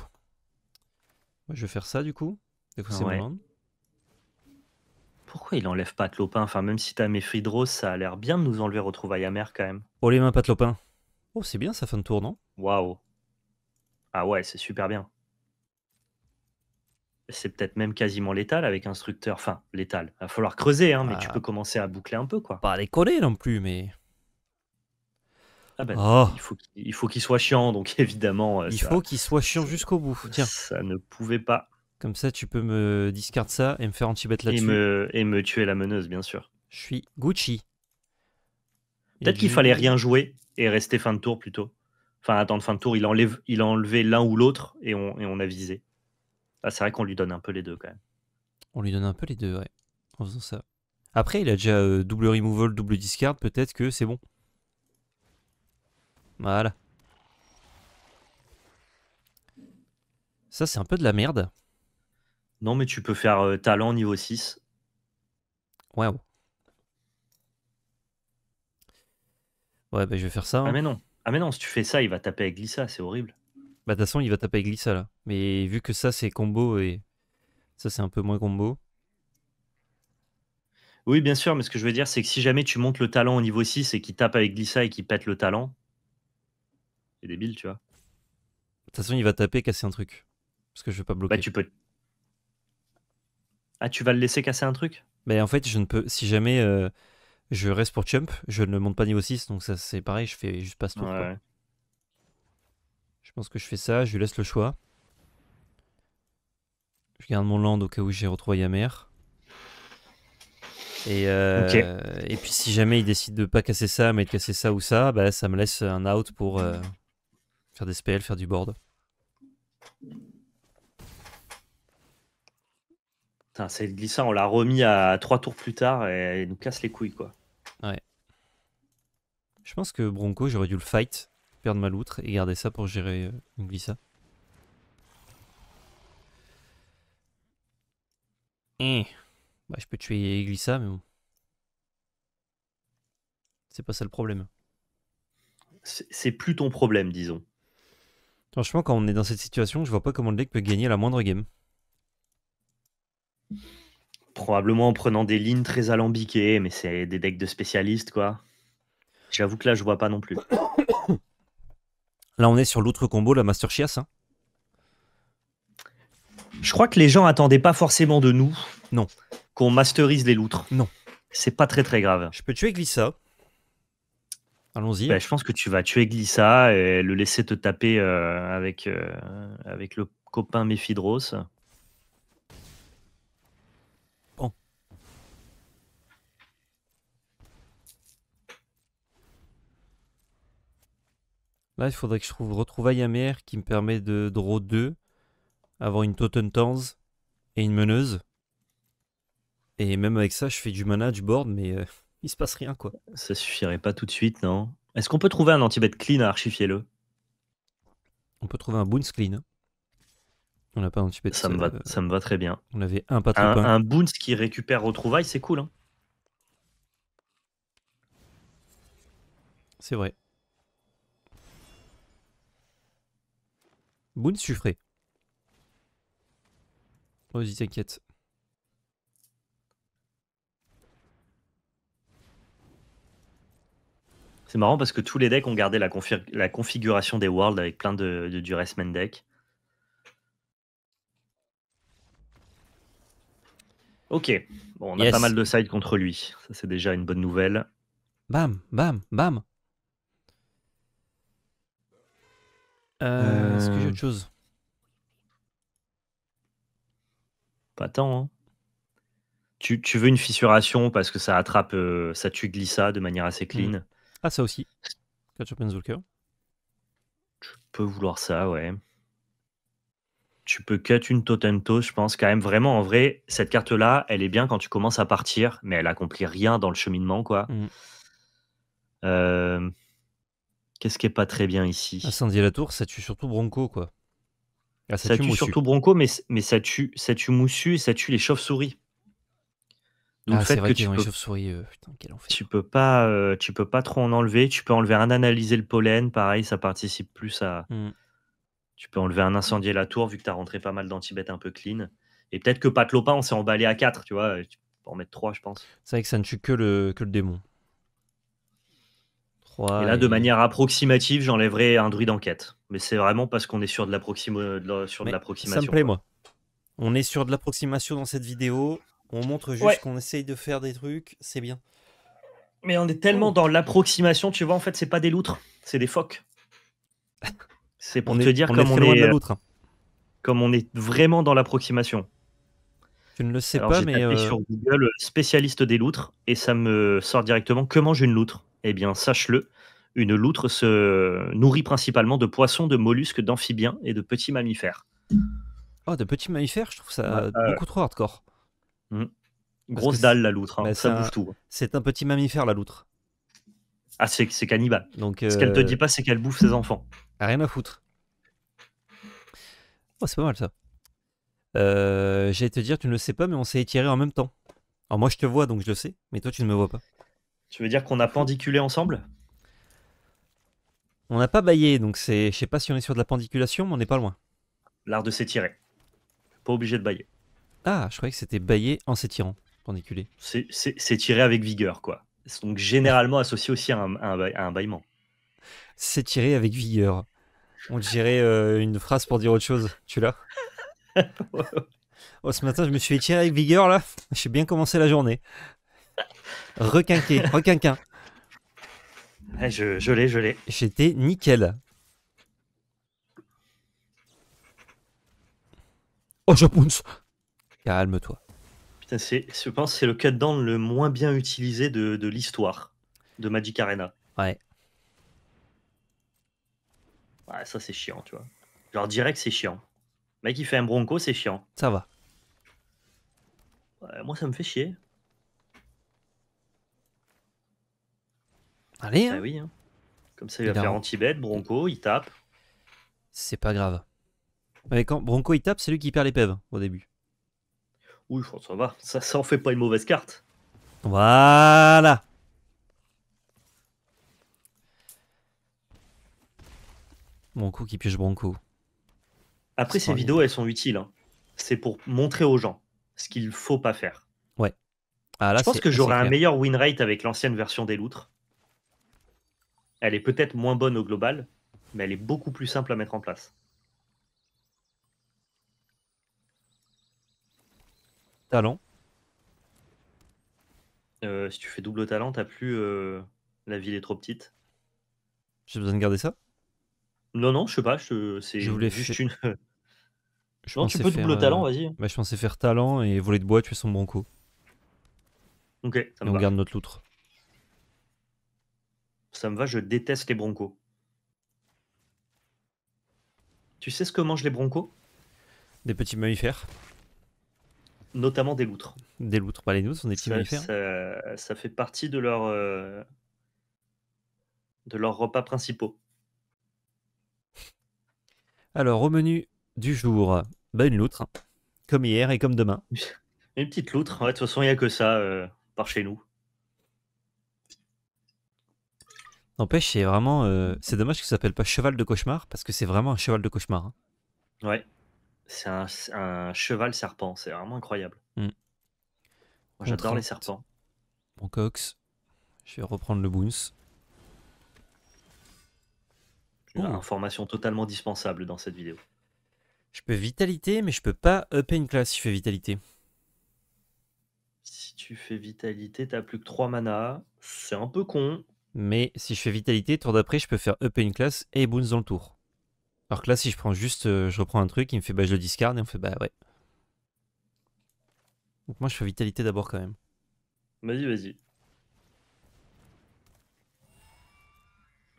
je vais faire ça du coup. c'est mon pourquoi il enlève pas Lopin Enfin, même si t'as fridros, ça a l'air bien de nous enlever Retrouvailles amères quand même. Oh les mains, Patlopin. Oh, c'est bien sa fin de tour, non Waouh. Ah ouais, c'est super bien. C'est peut-être même quasiment létal avec instructeur. Enfin, létal. Va falloir creuser, hein, mais tu ah. peux commencer à boucler un peu, quoi. Pas décoller non plus, mais. Ah, ben, ah. il faut qu'il soit chiant, donc évidemment. Euh, il faut qu'il soit chiant jusqu'au bout. Tiens. Ça ne pouvait pas comme ça, tu peux me discard ça et me faire anti-bet là-dessus. Et me, tuer la meneuse, bien sûr. Je suis Gucci. Peut-être qu'il fallait rien jouer et rester fin de tour plutôt. Enfin, attendre fin de tour, il, enlève, il a enlevé l'un ou l'autre et on, a visé. Ah, c'est vrai qu'on lui donne un peu les deux quand même. On lui donne un peu les deux, ouais, en faisant ça. Après, il a déjà euh, double removal, double discard, peut-être que c'est bon. Voilà. Ça, c'est un peu de la merde. Non, mais tu peux faire euh, talent niveau 6. Waouh. Ouais, bah, je vais faire ça. Ah, hein. mais non. Ah, mais non, si tu fais ça, il va taper avec Glissa, c'est horrible. Bah, de toute façon, il va taper avec Glissa là. Mais vu que ça, c'est combo et ça, c'est un peu moins combo. Oui, bien sûr, mais ce que je veux dire, c'est que si jamais tu montes le talent au niveau 6 et qu'il tape avec Glissa et qu'il pète le talent, c'est débile, tu vois. De toute façon, il va taper, et casser un truc. Parce que je veux pas bah, bloquer. Bah, tu peux, ah, tu vas le laisser casser un truc Mais en fait, je ne peux. Si jamais euh, je reste pour Chump, je ne monte pas niveau 6, donc ça c'est pareil, je fais juste passe tout. Je pense que je fais ça, je lui laisse le choix. Je garde mon land au cas où j'ai retrouvé Yamer. Et, euh, et puis si jamais il décide de pas casser ça, mais de casser ça ou ça, bah, ça me laisse un out pour euh, faire des spells, faire du board. C'est glissa, on l'a remis à trois tours plus tard et nous casse les couilles, quoi. Ouais. Je pense que Bronco, j'aurais dû le fight, perdre ma loutre et garder ça pour gérer euh, une glissa. Bah, je peux tuer glissa, mais C'est pas ça le problème. C'est plus ton problème, disons. Franchement, quand on est dans cette situation, je vois pas comment le deck peut gagner la moindre game. Probablement en prenant des lignes très alambiquées, mais c'est des decks de spécialistes, quoi. J'avoue que là, je vois pas non plus. Là, on est sur l'autre combo, la Master Chias. Hein. Je crois que les gens attendaient pas forcément de nous. Non. Qu'on masterise les loutres. Non. C'est pas très très grave. Je peux tuer Glissa. Allons-y. Bah, je pense que tu vas tuer Glissa et le laisser te taper euh, avec, euh, avec le copain Mephidros. Là, il faudrait que je trouve Retrouvaille amère qui me permet de draw 2, avoir une Totentanz et une meneuse. Et même avec ça, je fais du mana, du board, mais il euh, il se passe rien, quoi. Ça suffirait pas tout de suite, non Est-ce qu'on peut trouver un anti clean à archifier-le On peut trouver un boons clean. Hein. On n'a pas anti-bet. Ça, me va, euh, ça me va très bien. On avait un patron Un, boons qui récupère Retrouvaille, c'est cool, hein. C'est vrai. Boone suffrait. Oh, vas-y, t'inquiète. C'est marrant parce que tous les decks ont gardé la, configuration des worlds avec plein de, de main deck. Ok, bon, on a pas mal de sides contre lui. Ça, c'est déjà une bonne nouvelle. Bam, bam, bam. Euh, est-ce que j'ai euh. autre chose Pas tant. Hein. Tu, veux une fissuration parce que ça attrape, euh, ça tue Glissa de manière assez hmm. clean. Ah, ça aussi. Tu peux vouloir ça, ouais. Tu peux cut une Totento, je pense quand même vraiment en vrai, cette carte-là, elle est bien quand tu commences à partir, mais elle accomplit rien dans le cheminement, quoi. Hmm. Euh... Qu'est-ce qui est pas très bien ici Incendier la tour, ça tue surtout Bronco, quoi. Ah, ça, tue, surtout Bronco, mais, mais ça, tue, ça tue Moussu et ça tue les chauves-souris. Donc ah, vrai que tu, peux, les souris euh, putain, tu peux pas, euh, tu peux pas trop en enlever. Tu peux enlever un analyser le pollen, pareil, ça participe plus à. Hmm. Tu peux enlever un incendier la tour vu que tu as rentré pas mal d'antibêtes un peu clean. Et peut-être que Patlopin, on s'est emballé à 4, tu vois. Euh, tu peux en mettre 3, je pense. C'est vrai que ça ne tue que le, que le démon. Et là, de manière approximative, j'enlèverai un druide d'enquête. Mais c'est vraiment parce qu'on est sur de l'approximation. Ça me plaît, moi. On est sur de l'approximation dans cette vidéo. On montre juste qu'on essaye de faire des trucs. C'est bien. Mais on est tellement oh. dans l'approximation, tu vois, en fait, c'est pas des loutres, c'est des phoques. C'est pour te dire comme, on est, comme on est vraiment dans l'approximation. Tu ne le sais pas, mais. Tapé euh, sur Google euh, spécialiste des loutres et ça me sort directement comment j'ai une loutre. Eh bien, sache-le, une loutre se nourrit principalement de poissons, de mollusques, d'amphibiens et de petits mammifères. Oh, de petits mammifères, je trouve ça euh, beaucoup trop hardcore. Hmm. Grosse dalle la loutre, hein. bah, ça bouffe tout. Hein. C'est un petit mammifère la loutre. Ah, c'est cannibale. Donc, Ce qu'elle te euh, dit pas, c'est qu'elle bouffe ses enfants. Ah, rien à foutre. Oh, c'est pas mal ça. Euh, j'allais te dire, tu ne le sais pas, mais on s'est étiré en même temps. Alors moi, je te vois, donc je le sais, mais toi, tu ne me vois pas. Tu veux dire qu'on a pendiculé ensemble On n'a pas baillé, donc c'est, je sais pas si on est sur de la pendiculation, mais on n'est pas loin. L'art de s'étirer. Pas obligé de bailler. Ah, je croyais que c'était bailler en s'étirant, pendiculé. C'est, s'étirer avec vigueur, quoi. Donc généralement associé aussi à un, S'étirer avec vigueur. On dirait euh, une phrase pour dire autre chose. Tu l'as oh, ce matin, je me suis étiré avec vigueur là. J'ai bien commencé la journée. Requinqué, requinquin. Eh, je, l'ai, je l'ai. J'étais nickel. Oh, je Calme-toi. Putain, je pense que c'est le cut-down le moins bien utilisé de, l'histoire de Magic Arena. Ouais. Ouais, ça c'est chiant, tu vois. Genre direct, c'est chiant. mec, il fait un bronco, c'est chiant. Ça va. Ouais, moi, ça me fait chier. Allez. Hein. Bah oui. Hein. Comme ça, il, va faire anti bet Bronco, il tape. C'est pas grave. Mais quand Bronco il tape, c'est lui qui perd les pèves hein, au début. Oui, François, ça va. Ça, en fait pas une mauvaise carte. Voilà. Bronco qui pioche Bronco. Après, ces vidéos, elles sont utiles. C'est pour montrer aux gens ce qu'il faut pas faire. Ouais. Ah, je pense que j'aurais un meilleur win rate avec l'ancienne version des loutres. Elle est peut-être moins bonne au global, mais elle est beaucoup plus simple à mettre en place. Talent euh, Si tu fais double talent, t'as plus euh, la ville est trop petite. J'ai besoin de garder ça Non, non, je sais pas. Je, c'est voulais juste une. je tu peux faire, double talent, euh, vas-y. Bah, je pensais faire talent et voler de bois, tuer son bronco. Ok, ça on garde notre loutre. Ça me va, je déteste les broncos. Tu sais ce que mangent les broncos Des petits mammifères. Notamment des loutres. Des loutres, pas bah, les loutres, sont des petits mammifères. Ça, fait partie de leur, euh, de leurs repas principaux. Alors, au menu du jour, bah, une loutre, hein. comme hier et comme demain. Une petite loutre, ouais, de toute façon, il n'y a que ça euh, par chez nous. N'empêche, c'est vraiment. Euh, c'est dommage que ça s'appelle pas cheval de cauchemar, parce que c'est vraiment un cheval de cauchemar. Hein. Ouais. C'est un, cheval serpent. C'est vraiment incroyable. Mm. Moi, j'adore les serpents. Mon cox. Je vais reprendre le boons. une Information totalement dispensable dans cette vidéo. Je peux vitalité, mais je peux pas upper une classe si je fais vitalité. Si tu fais vitalité, t'as plus que 3 mana. C'est un peu con. Mais si je fais vitalité, tour d'après, je peux faire up une classe et boons dans le tour. Alors que là, si je prends juste, euh, je reprends un truc, il me fait bah je le discard et on fait bah ouais. Donc moi je fais vitalité d'abord quand même. Vas-y, vas-y.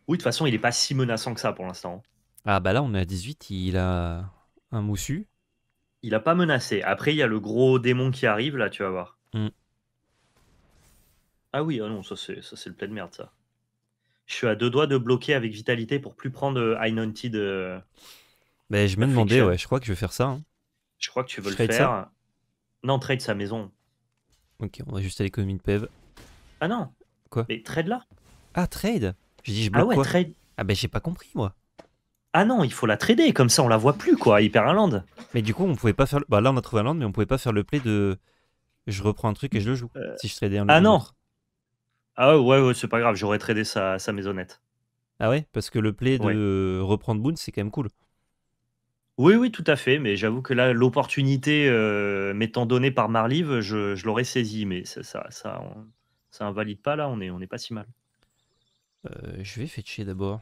Oui, de toute façon, il est pas si menaçant que ça pour l'instant. Ah bah là, on est à 18, il a un moussu. Il a pas menacé. Après, il y a le gros démon qui arrive, là, tu vas voir. Hmm. Ah oui, ah non, ça c'est le plein de merde, ça. Je suis à deux doigts de bloquer avec vitalité pour plus prendre euh, High Naughty de... mais je me demandais, ouais, je crois que je vais faire ça. Hein. Je crois que tu veux le faire. non, trade sa maison. Ok, on va juste à l'économie de PEV. Ah non Quoi Mais trade là Ah, trade J'ai dit, je ah bloque ah ouais, trade... Ah ben, j'ai pas compris, moi. Ah non, il faut la trader, comme ça on la voit plus, quoi, hyper un land. Mais du coup, on pouvait pas faire. Bah là, on a trouvé un land, mais on pouvait pas faire le play de. Je reprends un truc et je le joue. Euh, si je tradais un ah land. Ah non ah ouais, ouais c'est pas grave, j'aurais tradé sa, sa maisonnette. Ah ouais Parce que le play de reprendre Boone, c'est quand même cool. Oui, oui, tout à fait. Mais j'avoue que là, l'opportunité euh, m'étant donnée par Marlive, je, je l'aurais saisi. Mais ça, ça, ça, invalide pas. Là, on n'est on pas si mal. Euh, je vais fetcher d'abord.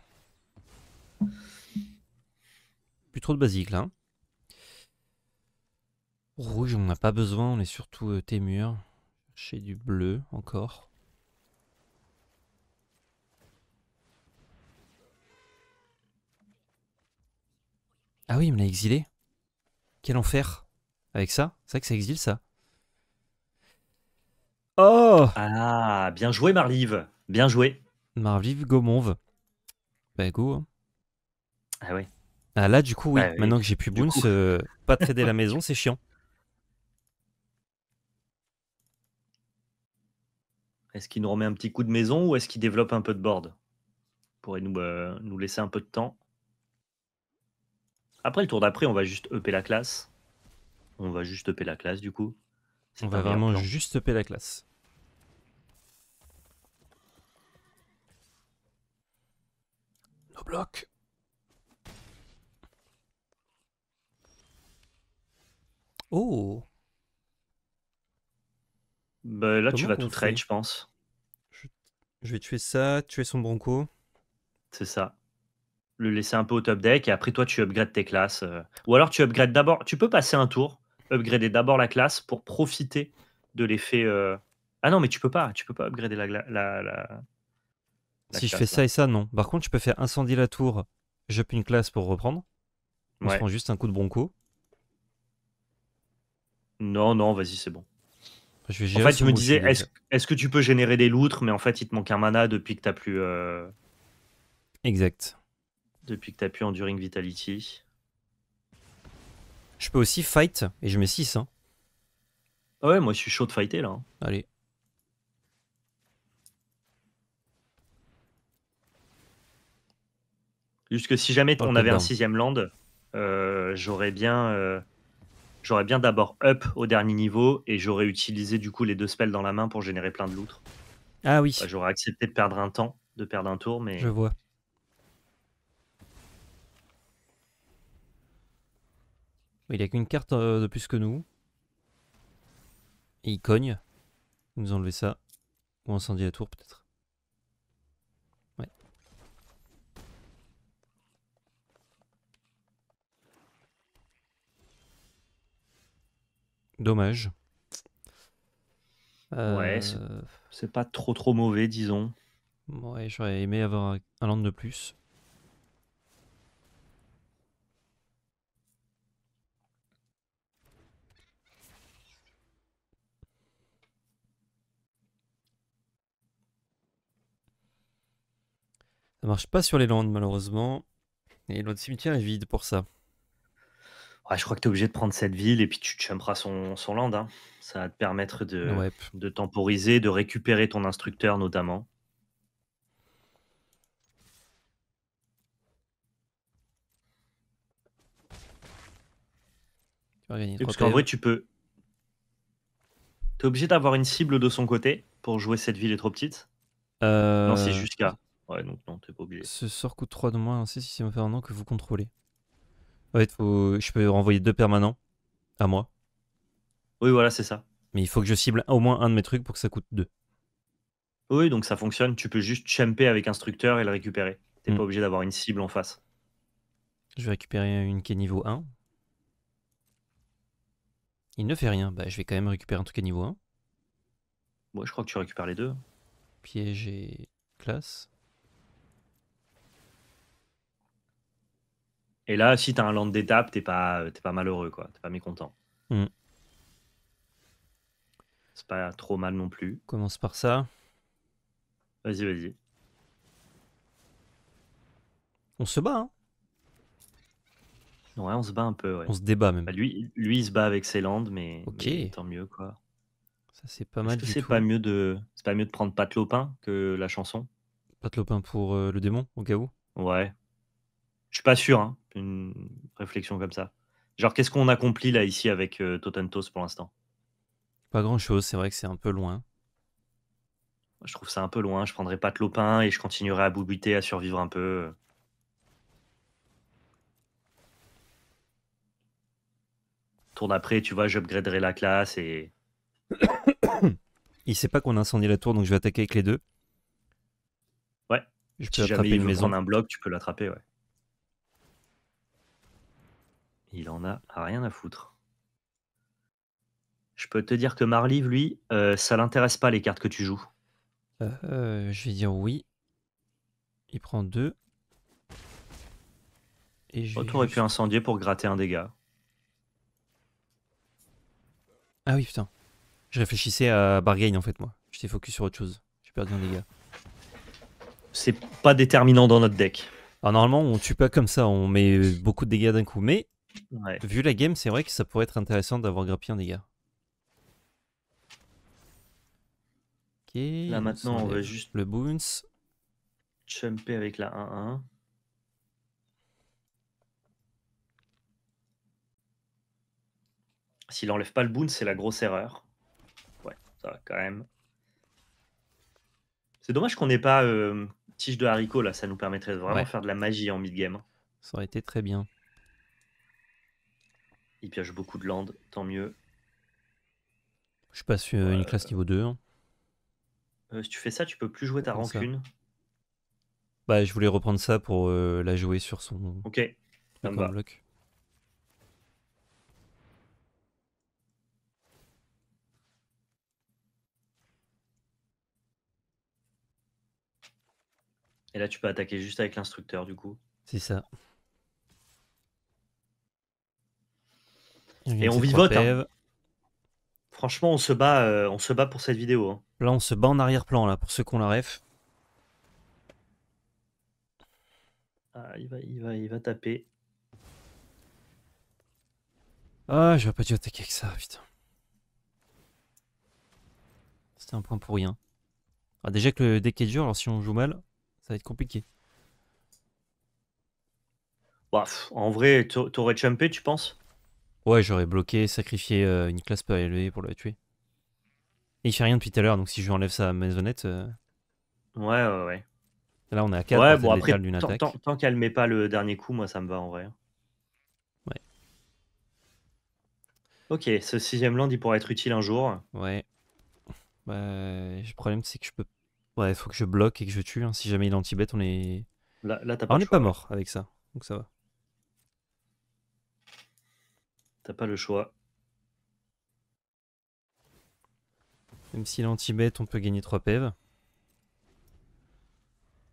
Plus trop de basique là. Hein. Rouge, on n'a pas besoin. On est surtout euh, témur. Chez du bleu encore. Ah oui, il me l'a exilé. Quel enfer. Avec ça C'est vrai que ça exile ça. Oh Ah, bien joué Marlive. Bien joué. Marlive Gomonve. Bah go. Hein. Ah ouais. Ah là, du coup, oui. Bah Maintenant que j'ai plus Boons, euh, pas trader la maison, c'est chiant. Est-ce qu'il nous remet un petit coup de maison ou est-ce qu'il développe un peu de board Pourrait nous, euh, nous laisser un peu de temps. Après le tour d'après, on va juste EP la classe. On va juste EP la classe du coup. On va vraiment juste EP la classe. Nos bloc. Oh bah, Là tu vas tout trade je pense. je vais tuer ça, tuer son bronco. C'est ça le laisser un peu au top deck et après toi tu upgrades tes classes. Euh. Ou alors tu upgrades d'abord, tu peux passer un tour, upgrader d'abord la classe pour profiter de l'effet. Euh. Ah non mais tu peux pas, tu peux pas upgrader la, si je fais ça et ça, non. Par contre, tu peux faire incendie la tour, j'up une classe pour reprendre. On prend juste un coup de bronco. Non, non, vas-y, c'est bon. Je en fait, tu me disais, est-ce que tu peux générer des loutres, mais en fait, il te manque un mana depuis que t'as plus. Euh exact depuis que t'as pu Enduring Vitality. Je peux aussi fight et je me 6. Hein. Ah ouais, moi je suis chaud de fighter là. Hein. Allez. Jusque si jamais on avait un sixième land, euh, j'aurais bien, euh, bien d'abord up au dernier niveau et j'aurais utilisé du coup les deux spells dans la main pour générer plein de loutres. Ah oui. Bah, j'aurais accepté de perdre un temps, de perdre un tour, mais. Je vois. Il a qu'une carte euh, de plus que nous. Et il cogne. Il nous enlever ça. Ou incendie la tour peut-être. Ouais. Dommage. Ouais, euh, c'est pas trop trop mauvais, disons. Ouais, j'aurais aimé avoir un land de plus. marche pas sur les Landes, malheureusement. Et l'autre cimetière est vide pour ça. Ouais, je crois que tu es obligé de prendre cette ville et puis tu chumperas son, son land. Hein. Ça va te permettre de, de temporiser, de récupérer ton instructeur notamment. parce qu'en vrai, tu peux. Tu es obligé d'avoir une cible de son côté pour jouer cette ville est trop petite. Non, c'est euh, jusqu'à. Ouais, donc non, t'es pas obligé. Ce sort coûte 3 de moins, c'est si c'est un permanent que vous contrôlez. Ouais je peux renvoyer deux permanents à moi. Oui, voilà, c'est ça. Mais il faut que je cible au moins un de mes trucs pour que ça coûte 2. Oui, donc ça fonctionne. Tu peux juste champer avec instructeur et le récupérer. T'es hmm. pas obligé d'avoir une cible en face. Je vais récupérer une qui est niveau 1. Il ne fait rien. Bah, je vais quand même récupérer un truc à niveau 1. Moi, je crois que tu récupères les deux. Piège et classe. Et là, si tu as un land d'étape, t'es pas, es pas malheureux, quoi. T'es pas mécontent. Mm. C'est pas trop mal non plus. commence par ça. Vas-y, vas-y. On se bat, hein Ouais, on se bat un peu, ouais. On se débat même. Bah, lui, lui, il se bat avec ses landes, mais, okay. tant mieux, quoi. Ça, c'est pas mal. du c'est pas, mieux de... pas mieux de prendre Patlopin que la chanson Patlopin pour euh, le démon, au cas où Ouais, je suis pas sûr, hein, une réflexion comme ça. Genre, qu'est-ce qu'on accomplit là ici avec euh, Totentos pour l'instant Pas grand-chose, c'est vrai que c'est un peu loin. Je trouve ça un peu loin, je prendrai pas de lopin et je continuerai à boubiter, à survivre un peu. Tour après tu vois, j'upgraderai la classe et. Il sait pas qu'on a la tour, donc je vais attaquer avec les deux. Ouais. Je peux attraper une maison. d'un bloc, tu peux l'attraper, ouais il en a rien à foutre. Je peux te dire que Marlive, lui, euh, ça l'intéresse pas les cartes que tu joues. Euh, je vais dire oui. Il prend deux. Et je Retour et puis incendier pour gratter un dégât. Ah oui, putain. Je réfléchissais à Bargain en fait, moi. J'étais focus sur autre chose. J'ai perdu un dégât. C'est pas déterminant dans notre deck. Ah, normalement, on tue pas comme ça, on met beaucoup de dégâts d'un coup. Mais Vu la game, c'est vrai que ça pourrait être intéressant d'avoir grappé un dégât. Ok. Là maintenant, on va juste le boons. Chumper avec la 1-1. S'il enlève pas le boon, c'est la grosse erreur. Ouais, ça va quand même. C'est dommage qu'on ait pas euh, tige de haricot là, ça nous permettrait de vraiment faire de la magie en mid-game. Hein. Ça aurait été très bien. Il pioche beaucoup de land, tant mieux. Je passe euh, une classe niveau 2. Hein. Euh, si tu fais ça, tu peux plus jouer ta rancune. Bah, je voulais reprendre ça pour euh, la jouer sur son Ok, bloc. Et là, tu peux attaquer juste avec l'instructeur, du coup. C'est ça. Et on vivote. Hein. Franchement, on se bat, euh, on se bat pour cette vidéo. Hein. Là, on se bat en arrière-plan là pour ceux qu'on ont la ref. Ah, il va, il va, il va taper. Ah, vais pas dû attaquer avec ça, putain. C'était un point pour rien. Ah, déjà que le deck est dur, alors si on joue mal, ça va être compliqué. Bah, en vrai, t'aurais champé, tu penses Ouais, j'aurais bloqué, sacrifié euh, une classe pas élevée pour le tuer. Et il fait rien depuis tout à l'heure, donc si je lui enlève sa maisonnette. Euh, ouais, ouais, ouais. Là, on est à 4 ouais, attaque. Tant, qu'elle met pas le dernier coup, moi, ça me va en vrai. Ouais. Ok, ce sixième land, il pourrait être utile un jour. Ouais. Bah, le problème, c'est que je peux. Ouais, il faut que je bloque et que je tue. Hein. Si jamais il est anti-bête, on est. Là, t'as pas. Ah, on n'est pas mort avec ça, donc ça va. T'as pas le choix. Même si lanti en on peut gagner 3 PEV.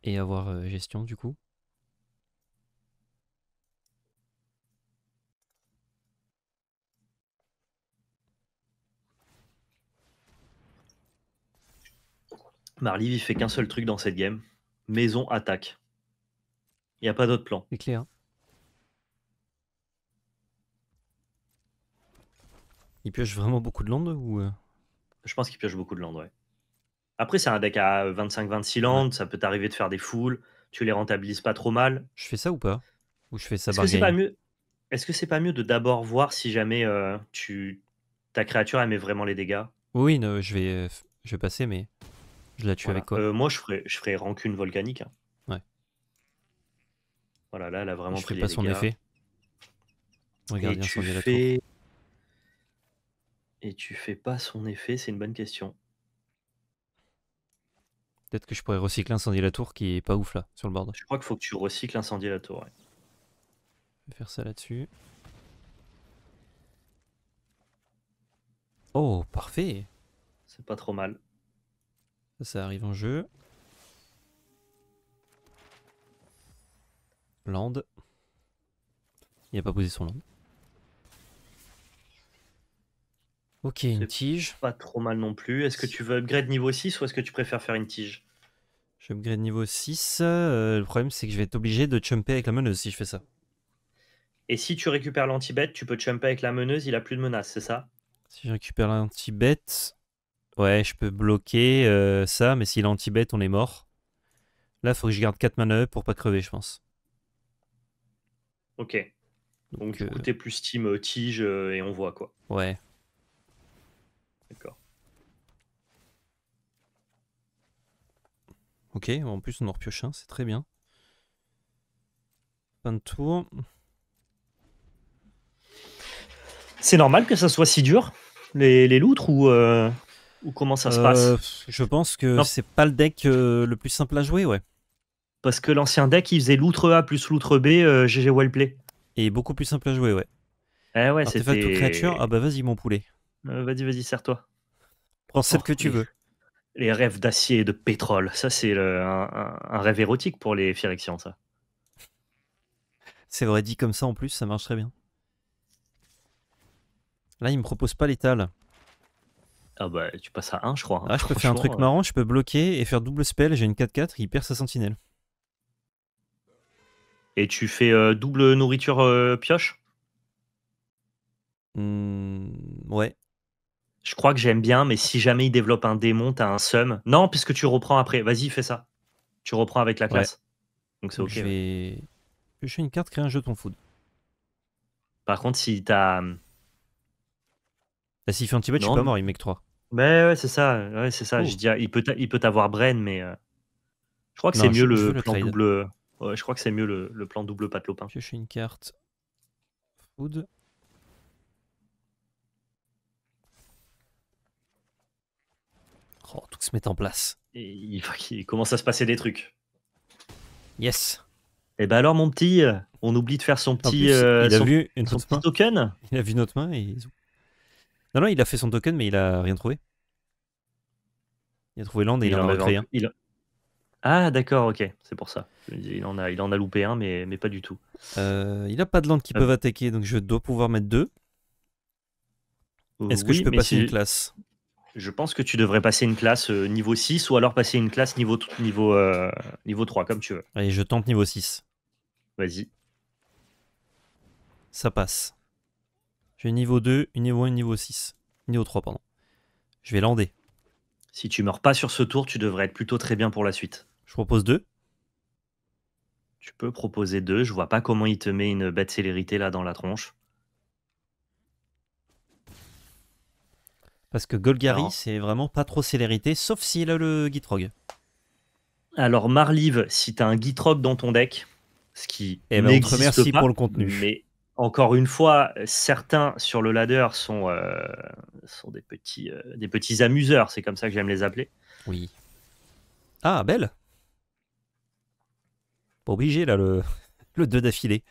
Et avoir euh, gestion du coup. Marliv, il fait qu'un seul truc dans cette game. Maison attaque. Il n'y a pas d'autre plan. C'est clair. Il pioche vraiment beaucoup de landes ou euh Je pense qu'il pioche beaucoup de landes, ouais. Après, c'est un deck à 25-26 landes, ça peut t'arriver de faire des foules, tu les rentabilises pas trop mal. Je fais ça ou pas Ou je fais ça Est-ce que c'est pas mieux Est-ce que c'est pas mieux de d'abord voir si jamais euh, tu ta créature elle met vraiment les dégâts Oui, non, je vais euh, je vais passer mais je la tue avec quoi Moi, je ferais je rancune volcanique. Hein. Ouais. Voilà, là, elle a vraiment pris les pas son effet. Regarde bien son effet. Et tu fais pas son effet, c'est une bonne question. Peut-être que je pourrais recycler incendier la Tour qui est pas ouf là sur le bord. Je crois qu'il faut que tu recycles incendier la Tour. Je vais faire ça là-dessus. Oh, parfait! C'est pas trop mal. Ça, ça arrive en jeu. Land. Il a pas posé son land. Ok, une tige. Pas trop mal non plus. Est-ce que tu veux upgrade niveau 6 ou est-ce que tu préfères faire une tige je upgrade niveau 6. Euh, le problème, c'est que je vais être obligé de chumper avec la meneuse si je fais ça. Et si tu récupères lanti tu peux chumper avec la meneuse, il a plus de menace, c'est ça Si je récupère lanti ouais, je peux bloquer euh, ça, mais s'il est anti on est mort. Là, il faut que je garde 4 manœuvres pour pas crever, je pense. Ok. Donc, Donc du coup, euh, plus team tige et on voit quoi. Ouais. Ok, en plus on en repioche hein, c'est très bien. Fin de tour. C'est normal que ça soit si dur, les, loutres, euh, ou, comment ça se euh, passe Je pense que c'est pas le deck euh, le plus simple à jouer, ouais. Parce que l'ancien deck, il faisait loutre A plus loutre B, GG wellplay Et beaucoup plus simple à jouer, ouais. Eh ouais, c'était... créature, ah bah vas-y mon poulet. Euh, vas-y, vas-y, serre-toi. Prends celle oh, que tu veux. Les rêves d'acier et de pétrole, ça c'est un, rêve érotique pour les Phyrexians, ça. C'est vrai, dit comme ça en plus, ça marche très bien. Là, il me propose pas l'étale. Ah bah, tu passes à 1, je crois. Hein. Ah, je peux faire un truc euh, marrant, je peux bloquer et faire double spell, j'ai une 4-4, il perd sa sentinelle. Et tu fais euh, double nourriture pioche hmm, Ouais je crois que j'aime bien, mais si jamais il développe un démon, t'as un sum. Non, puisque tu reprends après. Vas-y, fais ça. Tu reprends avec la classe. Donc c'est ok. Je vais piocher une carte, créer un jeton food. Par contre, si t'as. Hum, si il fait un bot je suis pas mort, il met que bah 3. Mais ouais, c'est ça. c'est ça. Oh. Je dis, il peut il peut t'avoir Bren, mais. Euh, je crois que c'est mieux le, plan double. je crois que c'est mieux le, plan double patelopin. Piocher une carte. Food. Oh, tout se met en place. il commence à se passer des trucs. Yes. Et eh ben alors, mon petit, on oublie de faire son petit, il a euh, vu token. Il a vu notre main et. Non, non, il a fait son token, mais il a rien trouvé. Il a trouvé l'and, et il, en a recréé un. Ah, d'accord, ok, c'est pour ça. Il en a, il en a loupé un, mais, mais pas du tout. Euh, il a pas de landes qui euh. peuvent attaquer, donc je dois pouvoir mettre deux. Est-ce que je peux passer une classe je pense que tu devrais passer une classe euh, niveau 6 ou alors passer une classe niveau, niveau, euh, niveau 3, comme tu veux. Allez, je tente niveau 6. Vas-y. Ça passe. J'ai niveau 2, niveau 1, niveau 6. Niveau 3, pardon. Je vais lander. Si tu meurs pas sur ce tour, tu devrais être plutôt très bien pour la suite. Je propose 2. Tu peux proposer 2. Je vois pas comment il te met une bête célérité là dans la tronche. Parce que Golgari, c'est vraiment pas trop célérité, sauf s'il a le Gitrog. Alors, Marlive, si t'as un Gitrog dans ton deck, ce qui est. Eh ben, merci pour le contenu. Mais encore une fois, certains sur le ladder sont, euh, euh, des, petits, amuseurs, c'est comme ça que j'aime les appeler. Oui. Ah, belle Pas obligé, là, le, le 2 d'affilée.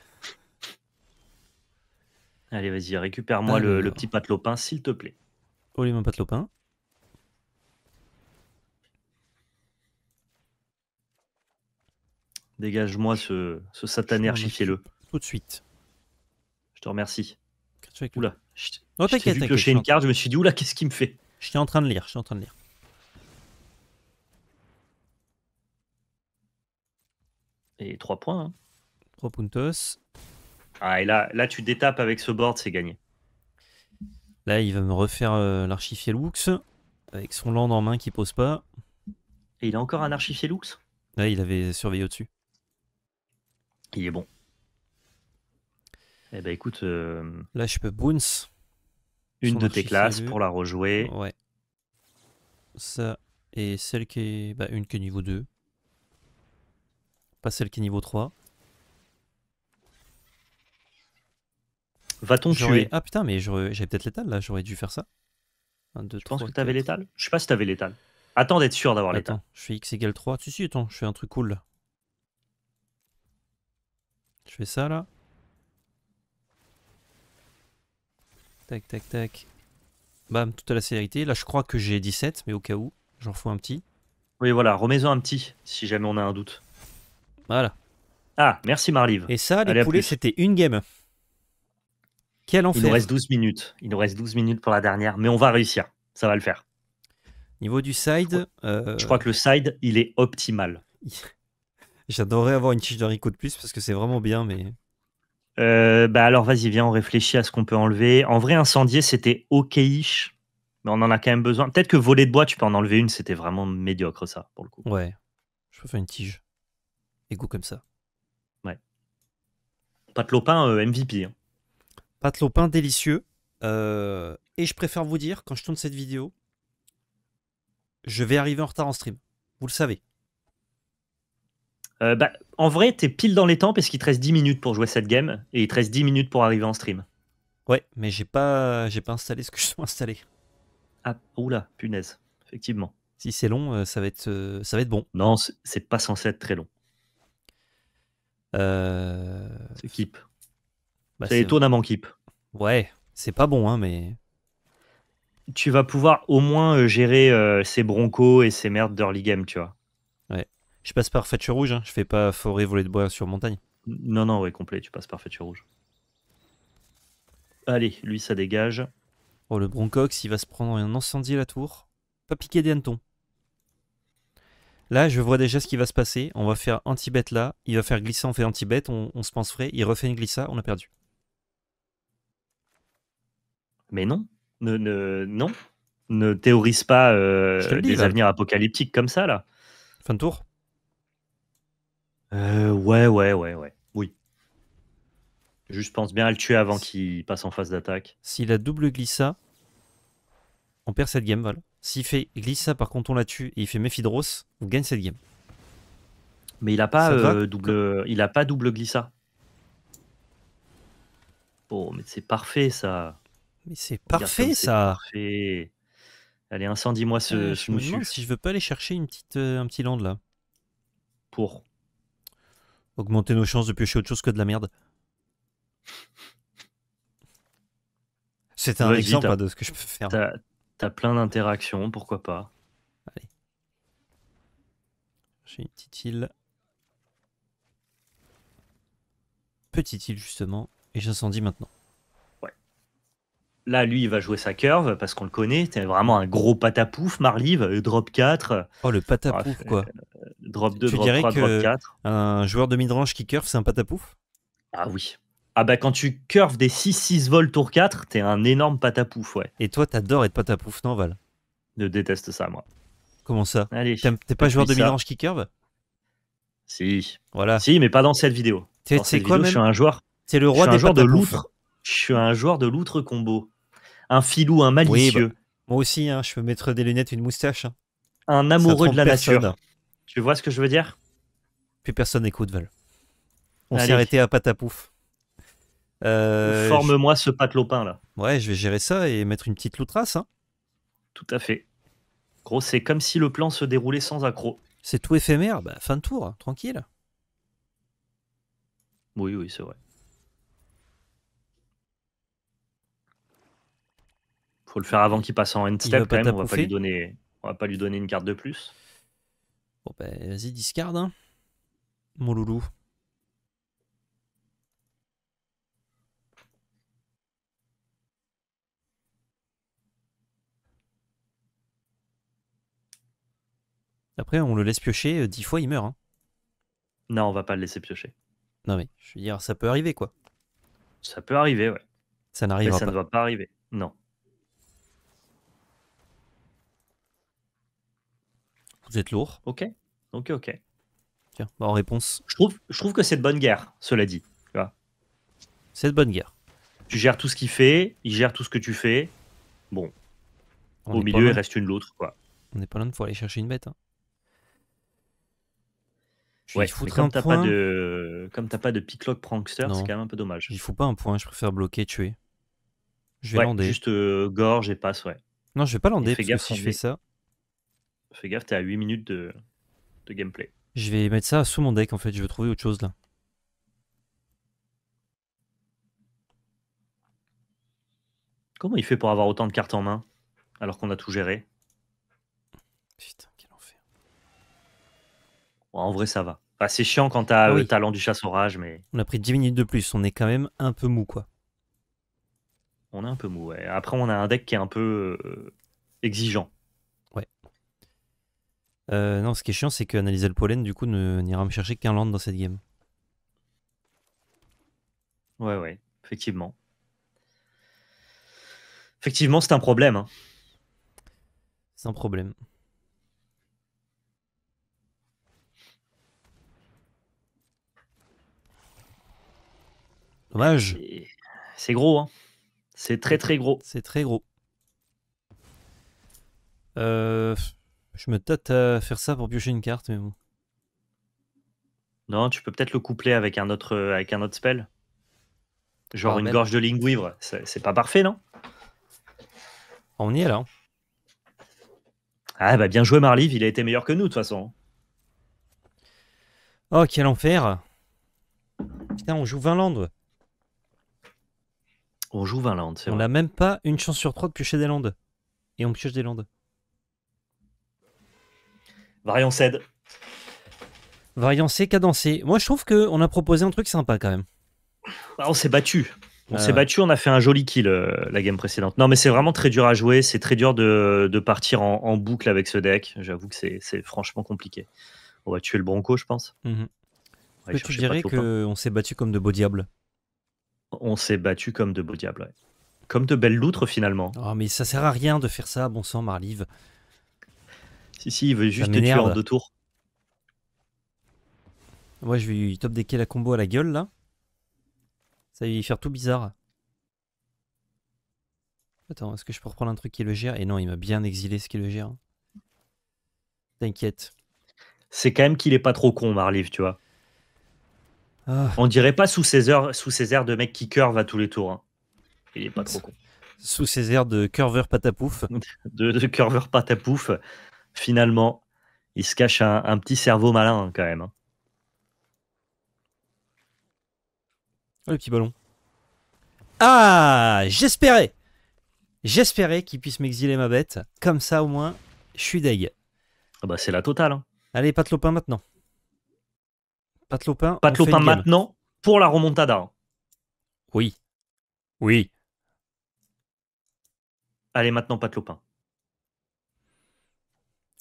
Allez, vas-y, récupère-moi le, le, petit patelopin, s'il te plaît. Olivier Patelopin. Dégage-moi ce, ce, satané le Tout de suite. Je te remercie. Oula, je, oh, une carte, je me suis dit, oula, qu'est-ce qu'il me fait Je suis en train de lire, je suis en train de lire. Et 3 points. Hein. 3 puntos. Ah, et là, là, tu détapes avec ce board, c'est gagné. Là, il va me refaire euh, l'archifielux avec son land en main qui pose pas. Et il a encore un archifielux. Lux Là, il avait surveillé au-dessus. Il est bon. Eh ben écoute. Euh, Là, je peux Boons. Une de tes classes pour la rejouer. Ouais. Ça. Et celle qui est. Bah, une qui est niveau 2. Pas celle qui est niveau 3. Va-t-on tuer Ah putain, mais j'avais peut-être l'étal là, j'aurais dû faire ça. 1, 2, je pense que t'avais l'étal Je sais pas si t'avais l'étal. Attends d'être sûr d'avoir l'étal. je fais x égale 3. Si, si, attends, je fais un truc cool Je fais ça là. Tac, tac, tac. Bam, toute la célérité. Là, je crois que j'ai 17, mais au cas où, j'en refais un petit. Oui, voilà, remets-en un petit, si jamais on a un doute. Voilà. Ah, merci Marlive. Et ça, les poulets, c'était une game. Il nous reste 12 minutes. Il nous reste 12 minutes pour la dernière, mais on va réussir. Ça va le faire. Niveau du side. Je crois, que euh, le side, il est optimal. J'adorerais avoir une tige de rico de plus parce que c'est vraiment bien, mais. Euh, bah alors vas-y, viens, on réfléchit à ce qu'on peut enlever. En vrai, incendier, c'était ok-ish, mais on en a quand même besoin. Peut-être que voler de bois, tu peux en enlever une, c'était vraiment médiocre ça, pour le coup. Ouais, je peux faire une tige. goût comme ça. Ouais. Pas de MVP. Pâte délicieux. Euh, et je préfère vous dire, quand je tourne cette vidéo, je vais arriver en retard en stream. Vous le savez. Euh, bah, en vrai, es pile dans les temps parce qu'il te reste 10 minutes pour jouer cette game et il te reste 10 minutes pour arriver en stream. Ouais, mais j'ai pas, j'ai pas installé ce que je suis installé. Ah, oula, punaise, effectivement. Si c'est long, euh, ça va être, ça va être bon. Non, c'est pas censé être très long. Bah, c'est étonnamment keep. Ouais, c'est pas bon, hein, mais. Tu vas pouvoir au moins euh, gérer euh, ces broncos et ces merdes d'early game, tu vois. Ouais. Je passe par Fetcher Rouge, hein. je fais pas forêt, voler de bois sur montagne. Non, non, ouais, complet, tu passes par Fetcher Rouge. Allez, lui, ça dégage. Oh, le Broncox, il va se prendre un incendie à la tour. Pas piquer des hannetons. Là, je vois déjà ce qui va se passer. On va faire anti-bet là. Il va faire glisser, on fait anti-bet, on, on se pense frais. Il refait une glissa, on a perdu. Mais non, ne, non, ne théorise pas euh, des avenirs apocalyptiques comme ça là. Fin de tour. Euh, ouais, ouais, ouais, ouais. Oui. Juste pense bien à le tuer avant qu'il passe en phase d'attaque. S'il a double glissa, on perd cette game, voilà. S'il fait glissa, par contre on la tue et il fait Mephidros, on gagne cette game. Mais il a pas euh, double, il a pas double glissa. Oh, mais c'est parfait ça. Mais c'est parfait ça. Allez, incendie-moi ah, ce, euh, si je veux pas aller chercher une petite, euh, un petit land là. Pour augmenter nos chances de piocher autre chose que de la merde. C'est un exemple hein, de ce que je peux faire. T'as plein d'interactions, pourquoi pas. Allez. J'ai une petite île. Petite île justement, et j'incendie maintenant. Là, lui, il va jouer sa curve parce qu'on le connaît. T'es vraiment un gros patapouf, Marlive. Euh, drop 4. Oh, le patapouf, quoi. Euh, drop 2, drop 3, drop 4. Un joueur de midrange qui curve, c'est un patapouf Ah oui. Ah bah quand tu curves des 6-6 vols tour 4, t'es un énorme patapouf, ouais. Et toi, t'adores être patapouf, non, Val Je déteste ça, moi. Comment ça T'es pas joueur de midrange qui curve Si. Voilà. Si, mais pas dans cette vidéo. C'est quoi Je suis un joueur. C'est le roi des joueurs de loutre. Je suis un joueur de loutre combo un filou, un bah, malicieux. moi aussi, hein, je peux mettre des lunettes, une moustache. Hein. Un amoureux de la nature. Tu vois ce que je veux dire Plus personne n'écoute, Val. On s'est arrêté à patapouf. Euh, Forme-moi ce patelopin là. Ouais, je vais gérer ça et mettre une petite loutrasse. Hein. Tout à fait. Gros, c'est comme si le plan se déroulait sans accroc. C'est tout éphémère, bah, fin de tour, tranquille. Oui, oui, c'est vrai. Faut le faire avant qu'il passe en end step. Quand On va pas lui donner, on va pas lui donner une carte de plus. Bon bah, vas-y discard, hein. mon loulou. Après, on le laisse piocher euh, dix fois, il meurt. Hein. Non, on va pas le laisser piocher. Non mais, je veux dire, ça peut arriver quoi. Ça peut arriver, ouais. Ça n'arrive pas. Ça ne va pas arriver, non. Vous êtes lourd. Ok, ok, ok. Tiens, bah, en réponse. Je trouve, je trouve que c'est de bonne guerre, cela dit. C'est de bonne guerre. Tu gères tout ce qu'il fait, il gère tout ce que tu fais. Bon. Au milieu, il reste une l'autre, quoi. On n'est pas loin de aller chercher une bête. Hein. Ouais, comme point... pas de comme t'as pas de picklock prankster, c'est quand même un peu dommage. Il faut pas un point, je préfère bloquer, tuer. Je vais Juste euh, gorge et passe, ouais. Non, je vais pas lander parce que si je fais ça, Fais gaffe, t'es à 8 minutes de, gameplay. Je vais mettre ça sous mon deck en fait, je veux trouver autre chose là. Comment il fait pour avoir autant de cartes en main alors qu'on a tout géré Putain, quel enfer. en vrai, ça va. Bah, c'est chiant quand t'as ah le talent du chasse-orage, mais. On a pris 10 minutes de plus, on est quand même un peu mou quoi. On est un peu mou, ouais. Après, on a un deck qui est un peu euh, exigeant. Euh, non, ce qui est chiant, c'est qu'analyser le pollen, du coup, n'ira me chercher qu'un land dans cette game. Ouais, ouais, effectivement. Effectivement, c'est un problème. Hein. C'est un problème. Dommage. C'est gros, hein. C'est très très gros. C'est très gros. Euh, je me tâte à faire ça pour piocher une carte, mais bon. Non, tu peux peut-être le coupler avec un autre, euh, avec un autre spell. Genre une gorge de lingouivre. C'est pas parfait, non On y est là. Ah bah bien joué Marliv. il a été meilleur que nous de toute façon. Oh quel enfer Putain, on joue landes. On joue landes, c'est On n'a même pas une chance sur trois de piocher des landes. Et on pioche des landes. Variant cède. Variant C cadencé. Moi, je trouve qu'on a proposé un truc sympa quand même. Ah, on s'est battu. On ah s'est battu, on a fait un joli kill euh, la game précédente. Non, mais c'est vraiment très dur à jouer. C'est très dur de, partir en, boucle avec ce deck. J'avoue que c'est franchement compliqué. On va tuer le Bronco, je pense. Mm tu dirais qu'on s'est battu comme de beaux diables On s'est battu comme de beaux diables, Comme de belles loutres, finalement. Ah, mais ça sert à rien de faire ça, bon sang, Marlive. Si, si, il veut juste te tuer en deux tours. Moi, je vais lui top quais la combo à la gueule, là. Ça va lui faire tout bizarre. Attends, est-ce que je peux reprendre un truc qui le gère Et non, il m'a bien exilé ce qui le gère. T'inquiète. C'est quand même qu'il est pas trop con, Marliv, tu vois. Ah. On dirait pas sous ses, sous airs de mec qui curve à tous les tours. Hein. Il est pas trop con. Sous ses airs de curveur patapouf. de, de curveur patapouf finalement, il se cache un, petit cerveau malin hein, quand même. Oh, le petit ballon. Ah, j'espérais. J'espérais qu'il puisse m'exiler ma bête. Comme ça, au moins, je suis deg. Ah bah, c'est la totale. Hein. Allez, pas de maintenant. Pas de lopin. Pas de maintenant pour la remontada. Oui. Oui. Allez, maintenant, pas de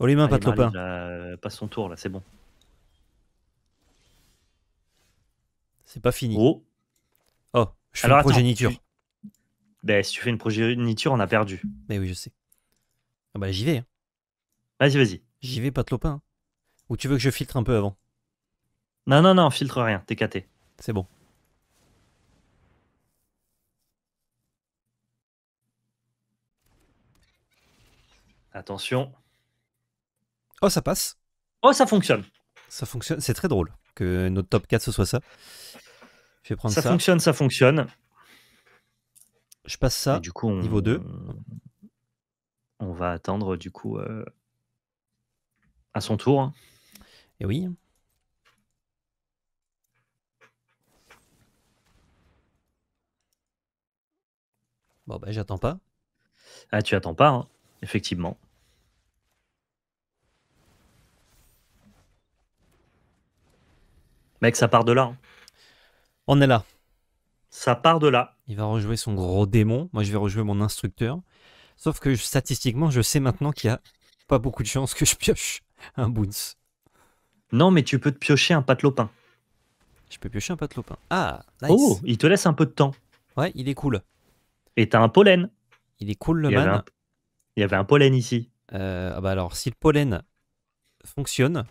Oh les mains, pas hein. passe son tour là, c'est bon. C'est pas fini. Oh, oh je fais une progéniture. Ben, si tu fais une progéniture, on a perdu. Mais oui, je sais. Ah bah, j'y vais. Hein. Vas-y, vas-y. J'y vais, Patlopin. Ou tu veux que je filtre un peu avant Non, non, non, filtre rien, t'es caté. C'est bon. Attention. Oh, ça passe. Oh, ça fonctionne. Ça fonctionne. C'est très drôle que notre top 4 ce soit ça. Je vais prendre ça. Ça fonctionne, ça fonctionne. Je passe ça. du coup, niveau 2. On va attendre du coup euh, à son tour. Et eh oui. Bon, ben, j'attends pas. Ah, tu attends pas, hein, effectivement. Mec, ça part de là. Hein. On est là. Ça part de là. Il va rejouer son gros démon. Moi, je vais rejouer mon instructeur. Sauf que statistiquement, je sais maintenant qu'il n'y a pas beaucoup de chances que je pioche un boons. Non, mais tu peux te piocher un patelopin. Je peux piocher un patelopin. Ah, nice. Oh, il te laisse un peu de temps. Ouais, il est cool. Et t'as un pollen. Il est cool, le man. Il y avait un pollen ici. Euh, ah bah alors, si le pollen fonctionne,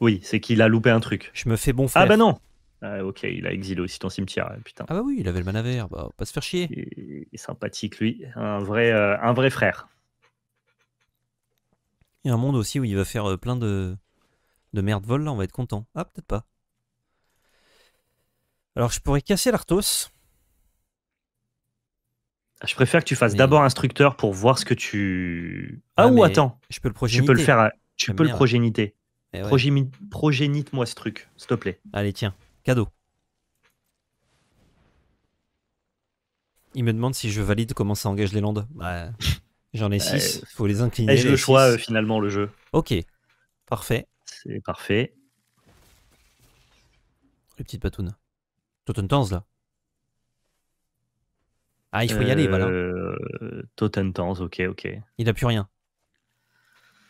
oui, c'est qu'il a loupé un truc. Je me fais bon ah frère. Ah bah non ah, ok, il a exilé aussi ton cimetière, Ah bah oui, il avait le manaver, bah, pas se faire chier. Il est sympathique, lui. Un vrai, euh, un vrai frère. Il y a un monde aussi où il va faire euh, plein de, de merde vol, là, on va être content. Ah, peut-être pas. Alors, je pourrais casser l'Arthos. Ah, je préfère que tu fasses d'abord instructeur pour voir ce que tu. Ah, ou attends Je peux le progéniter. Tu peux le faire. Tu peux le progéniter. Eh progénite-moi ce truc, s'il te plaît. Allez, tiens, cadeau. Il me demande si je valide comment ça engage les landes. Bah, J'en ai 6, bah, il euh, faut les incliner. Eh, J'ai le choix euh, finalement, le jeu. Ok, parfait. C'est parfait. Les petites patounes. Totentanz, là. Ah, il faut y aller, voilà. Euh, Totentanz, ok, ok. Il n'a plus rien.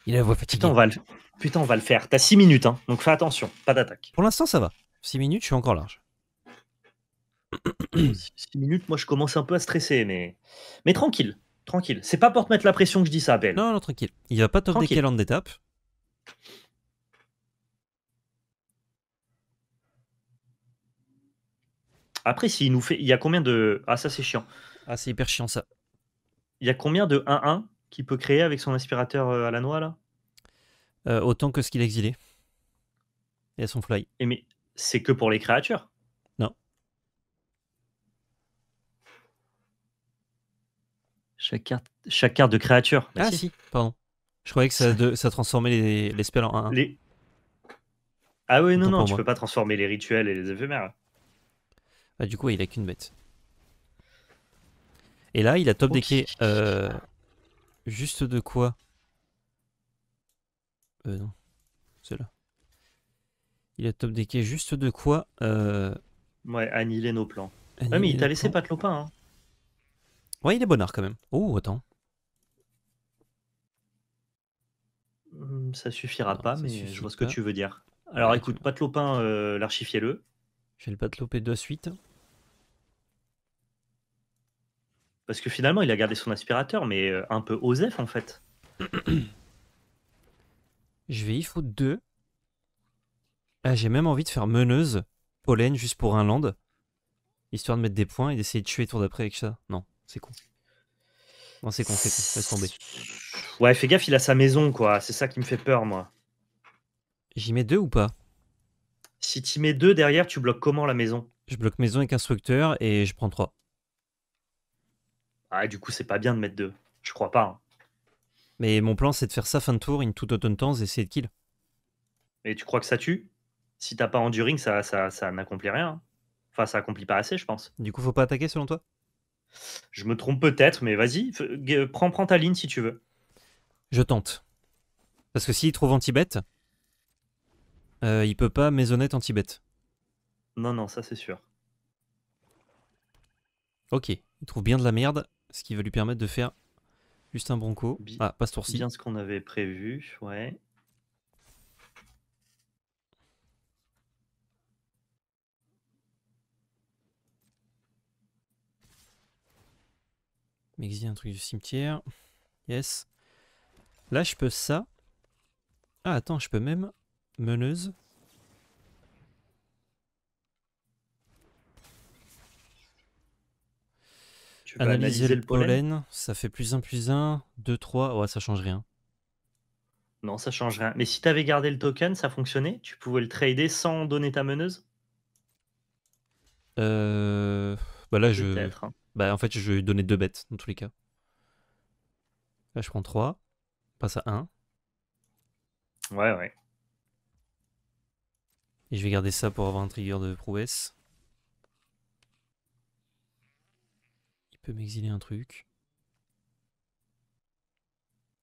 Il a la voix Putain, on va le, on va faire. T'as 6 minutes, hein, donc fais attention, pas d'attaque. Pour l'instant, ça va. 6 minutes, je suis encore large. 6 minutes, moi je commence un peu à stresser, mais, mais tranquille, tranquille. C'est pas pour te mettre la pression que je dis ça, Abel. Non, non, tranquille. Il va pas te quel d'étape. Après, s'il nous fait. Il y a combien de. Ah, ça c'est chiant. Ah, c'est hyper chiant ça. Il y a combien de 1-1 qu'il peut créer avec son aspirateur à la noix là euh, Autant que ce qu'il a exilé. Et à son fly. Et mais c'est que pour les créatures Non. Chaque carte, chaque carte de créature. ah si. pardon. Je croyais que ça, transformait les, spells en un. Ah oui, non, non, tu peux pas transformer les rituels et les éphémères. Bah, du coup, il a qu'une bête. Et là, il a top oh, decké euh, Juste de quoi Euh non, c'est là. Il a top des quais, juste de quoi euh, Ouais, annuler nos plans. mais il t'a laissé Patlopin hein. Ouais, il est bonnard quand même. Oh, attends. Hmm, ça suffira pas, mais je vois ce que tu veux dire. Ah, Alors écoute, Patelopin, euh, l'archifiez-le. Je vais le pateloper de suite. Parce que finalement, il a gardé son aspirateur, mais euh, un peu osef en fait. Je vais y foutre deux. Ah, j'ai même envie de faire meneuse, pollen, juste pour un land. Histoire de mettre des points et d'essayer de tuer tour d'après avec ça. Non, c'est con. Non, c'est con, c'est con. Laisse tomber. Ouais, fais gaffe, il a sa maison, quoi. C'est ça qui me fait peur, moi. J'y mets deux ou pas Si tu mets deux derrière, tu bloques comment la maison Je bloque maison avec instructeur et je prends trois. Ah, du coup, c'est pas bien de mettre deux. Je crois pas. Hein. Mais mon plan, c'est de faire ça fin de tour, in tout autant temps, et essayer de kill. Et tu crois que ça tue Si t'as pas enduring, ça, ça, ça n'accomplit rien. Enfin, ça accomplit pas assez, je pense. Du coup, faut pas attaquer selon toi Je me trompe peut-être, mais vas-y, prends, prends ta ligne si tu veux. Je tente. Parce que s'il trouve anti-bête, euh, il peut pas maisonnette anti-bête. Non, non, ça c'est sûr. Ok, il trouve bien de la merde ce qui va lui permettre de faire juste un bronco. Ah, ah, ce tour-ci. Bien ce qu'on avait prévu, ouais. M'exil un truc du cimetière. Yes. Là, je peux ça. Ah, attends, je peux même meneuse. analyser, le, pollen, ça fait plus 1 plus 1, 2, 3, ouais, ça change rien. Non, ça change rien. Mais si tu avais gardé le token, ça fonctionnait Tu pouvais le trader sans donner ta meneuse euh... Bah là, je. Hein. Bah en fait, je vais donner deux bêtes dans tous les cas. Là, je prends 3, passe à 1. Ouais, ouais. Et je vais garder ça pour avoir un trigger de prouesse. m'exiler un truc.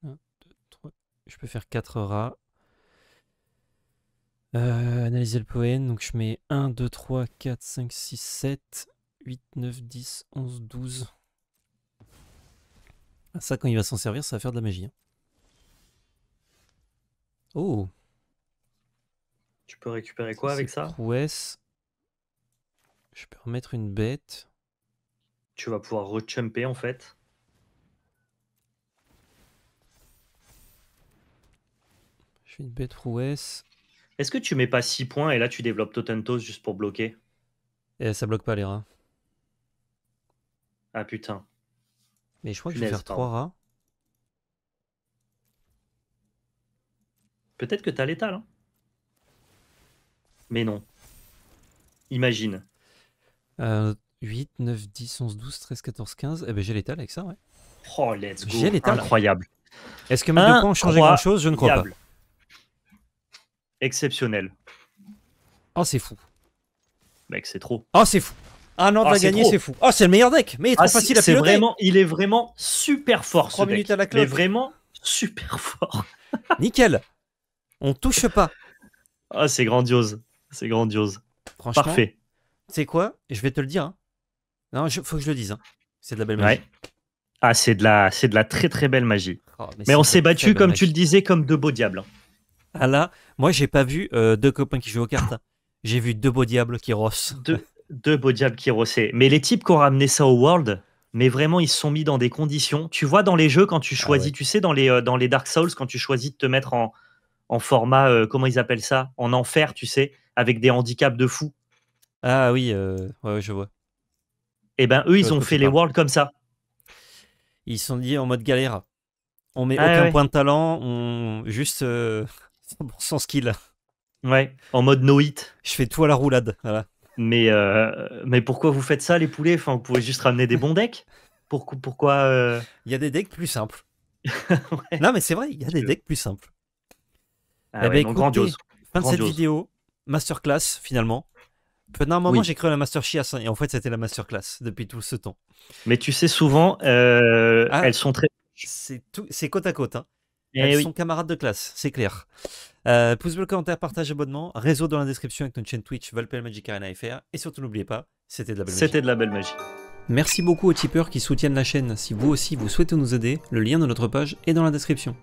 1, 2, 3. Je peux faire 4 rats. Euh, analyser le poème. Donc je mets 1, 2, 3, 4, 5, 6, 7, 8, 9, 10, 11, 12. à ça, quand il va s'en servir, ça va faire de la magie. Hein. Oh Tu peux récupérer quoi avec ça prouesse. Je peux remettre une bête tu vas pouvoir rechumper en fait. Je suis une bête rouesse. Est-ce que tu mets pas 6 points et là tu développes Totentos juste pour bloquer Et eh, ça bloque pas les rats. Ah putain. Mais je crois que je vais faire 3 rats. Peut-être que t'as l'étal. Hein Mais non. Imagine. Euh, 8, 9, 10, 11, 12, 13, 14, 15. Eh ben, j'ai l'étal avec ça, ouais. Oh, let's go. J'ai l'étal. Incroyable. Est-ce que mes deux points ont changé grand-chose Je ne crois pas. Exceptionnel. Oh, c'est fou. Mec, c'est trop. Oh, c'est fou. Ah non, t'as gagné, c'est fou. Oh, c'est le meilleur deck. Mais il est trop ah, facile à piloter. Vraiment, il est vraiment super fort. 3 minutes à la Il est vraiment super fort. Nickel. On touche pas. Ah, c'est grandiose. C'est grandiose. Franchement. Parfait. C'est quoi Je vais te le dire. Hein. Non, il faut que je le dise. Hein. C'est de la belle magie. Ah, c'est de, la, de la très très belle magie. Oh, mais, on s'est battu, comme tu le disais, comme deux beaux diables. Hein. Ah là, moi j'ai pas vu euh, deux copains qui jouent aux cartes. Hein. J'ai vu deux beaux diables qui rossent. Deux, beaux diables qui rossent. Mais les types qui ont ramené ça au World, mais vraiment ils se sont mis dans des conditions. Tu vois dans les jeux quand tu ah choisis, tu sais dans les euh, dans les Dark Souls quand tu choisis de te mettre en, format euh, comment ils appellent ça, en enfer, tu sais, avec des handicaps de fou. Ah oui, ouais, je vois. Et eh ben eux, ils ont fait les Worlds comme ça. Ils sont dit en mode galère. On met ah aucun point de talent, on juste 100% euh, skill. Ouais, en mode no hit. Je fais tout à la roulade, Mais, euh, mais pourquoi vous faites ça, les poulets Enfin, vous pouvez juste ramener des bons decks Pourquoi, euh? Il y a des decks plus simples. Non, mais c'est vrai, il y a des decks plus simples. avec ah eh ben, grandiose. Fin de cette vidéo, masterclass finalement. Normalement, un moment, j'ai cru la Master hein, et en fait, c'était la Master Class depuis tout ce temps. Mais tu sais, souvent, euh, ah. elles sont très. C'est côte à côte. Hein. Eh elles sont camarades de classe, c'est clair. Euh, pouce bleu, commentaire, partage, abonnement. Réseau dans la description avec notre chaîne Twitch, Valpel Magic Arena FR. Et surtout, n'oubliez pas, c'était de la belle magie. C'était de la belle magie. Merci beaucoup aux tipeurs qui soutiennent la chaîne. Si vous aussi vous souhaitez nous aider, le lien de notre page est dans la description.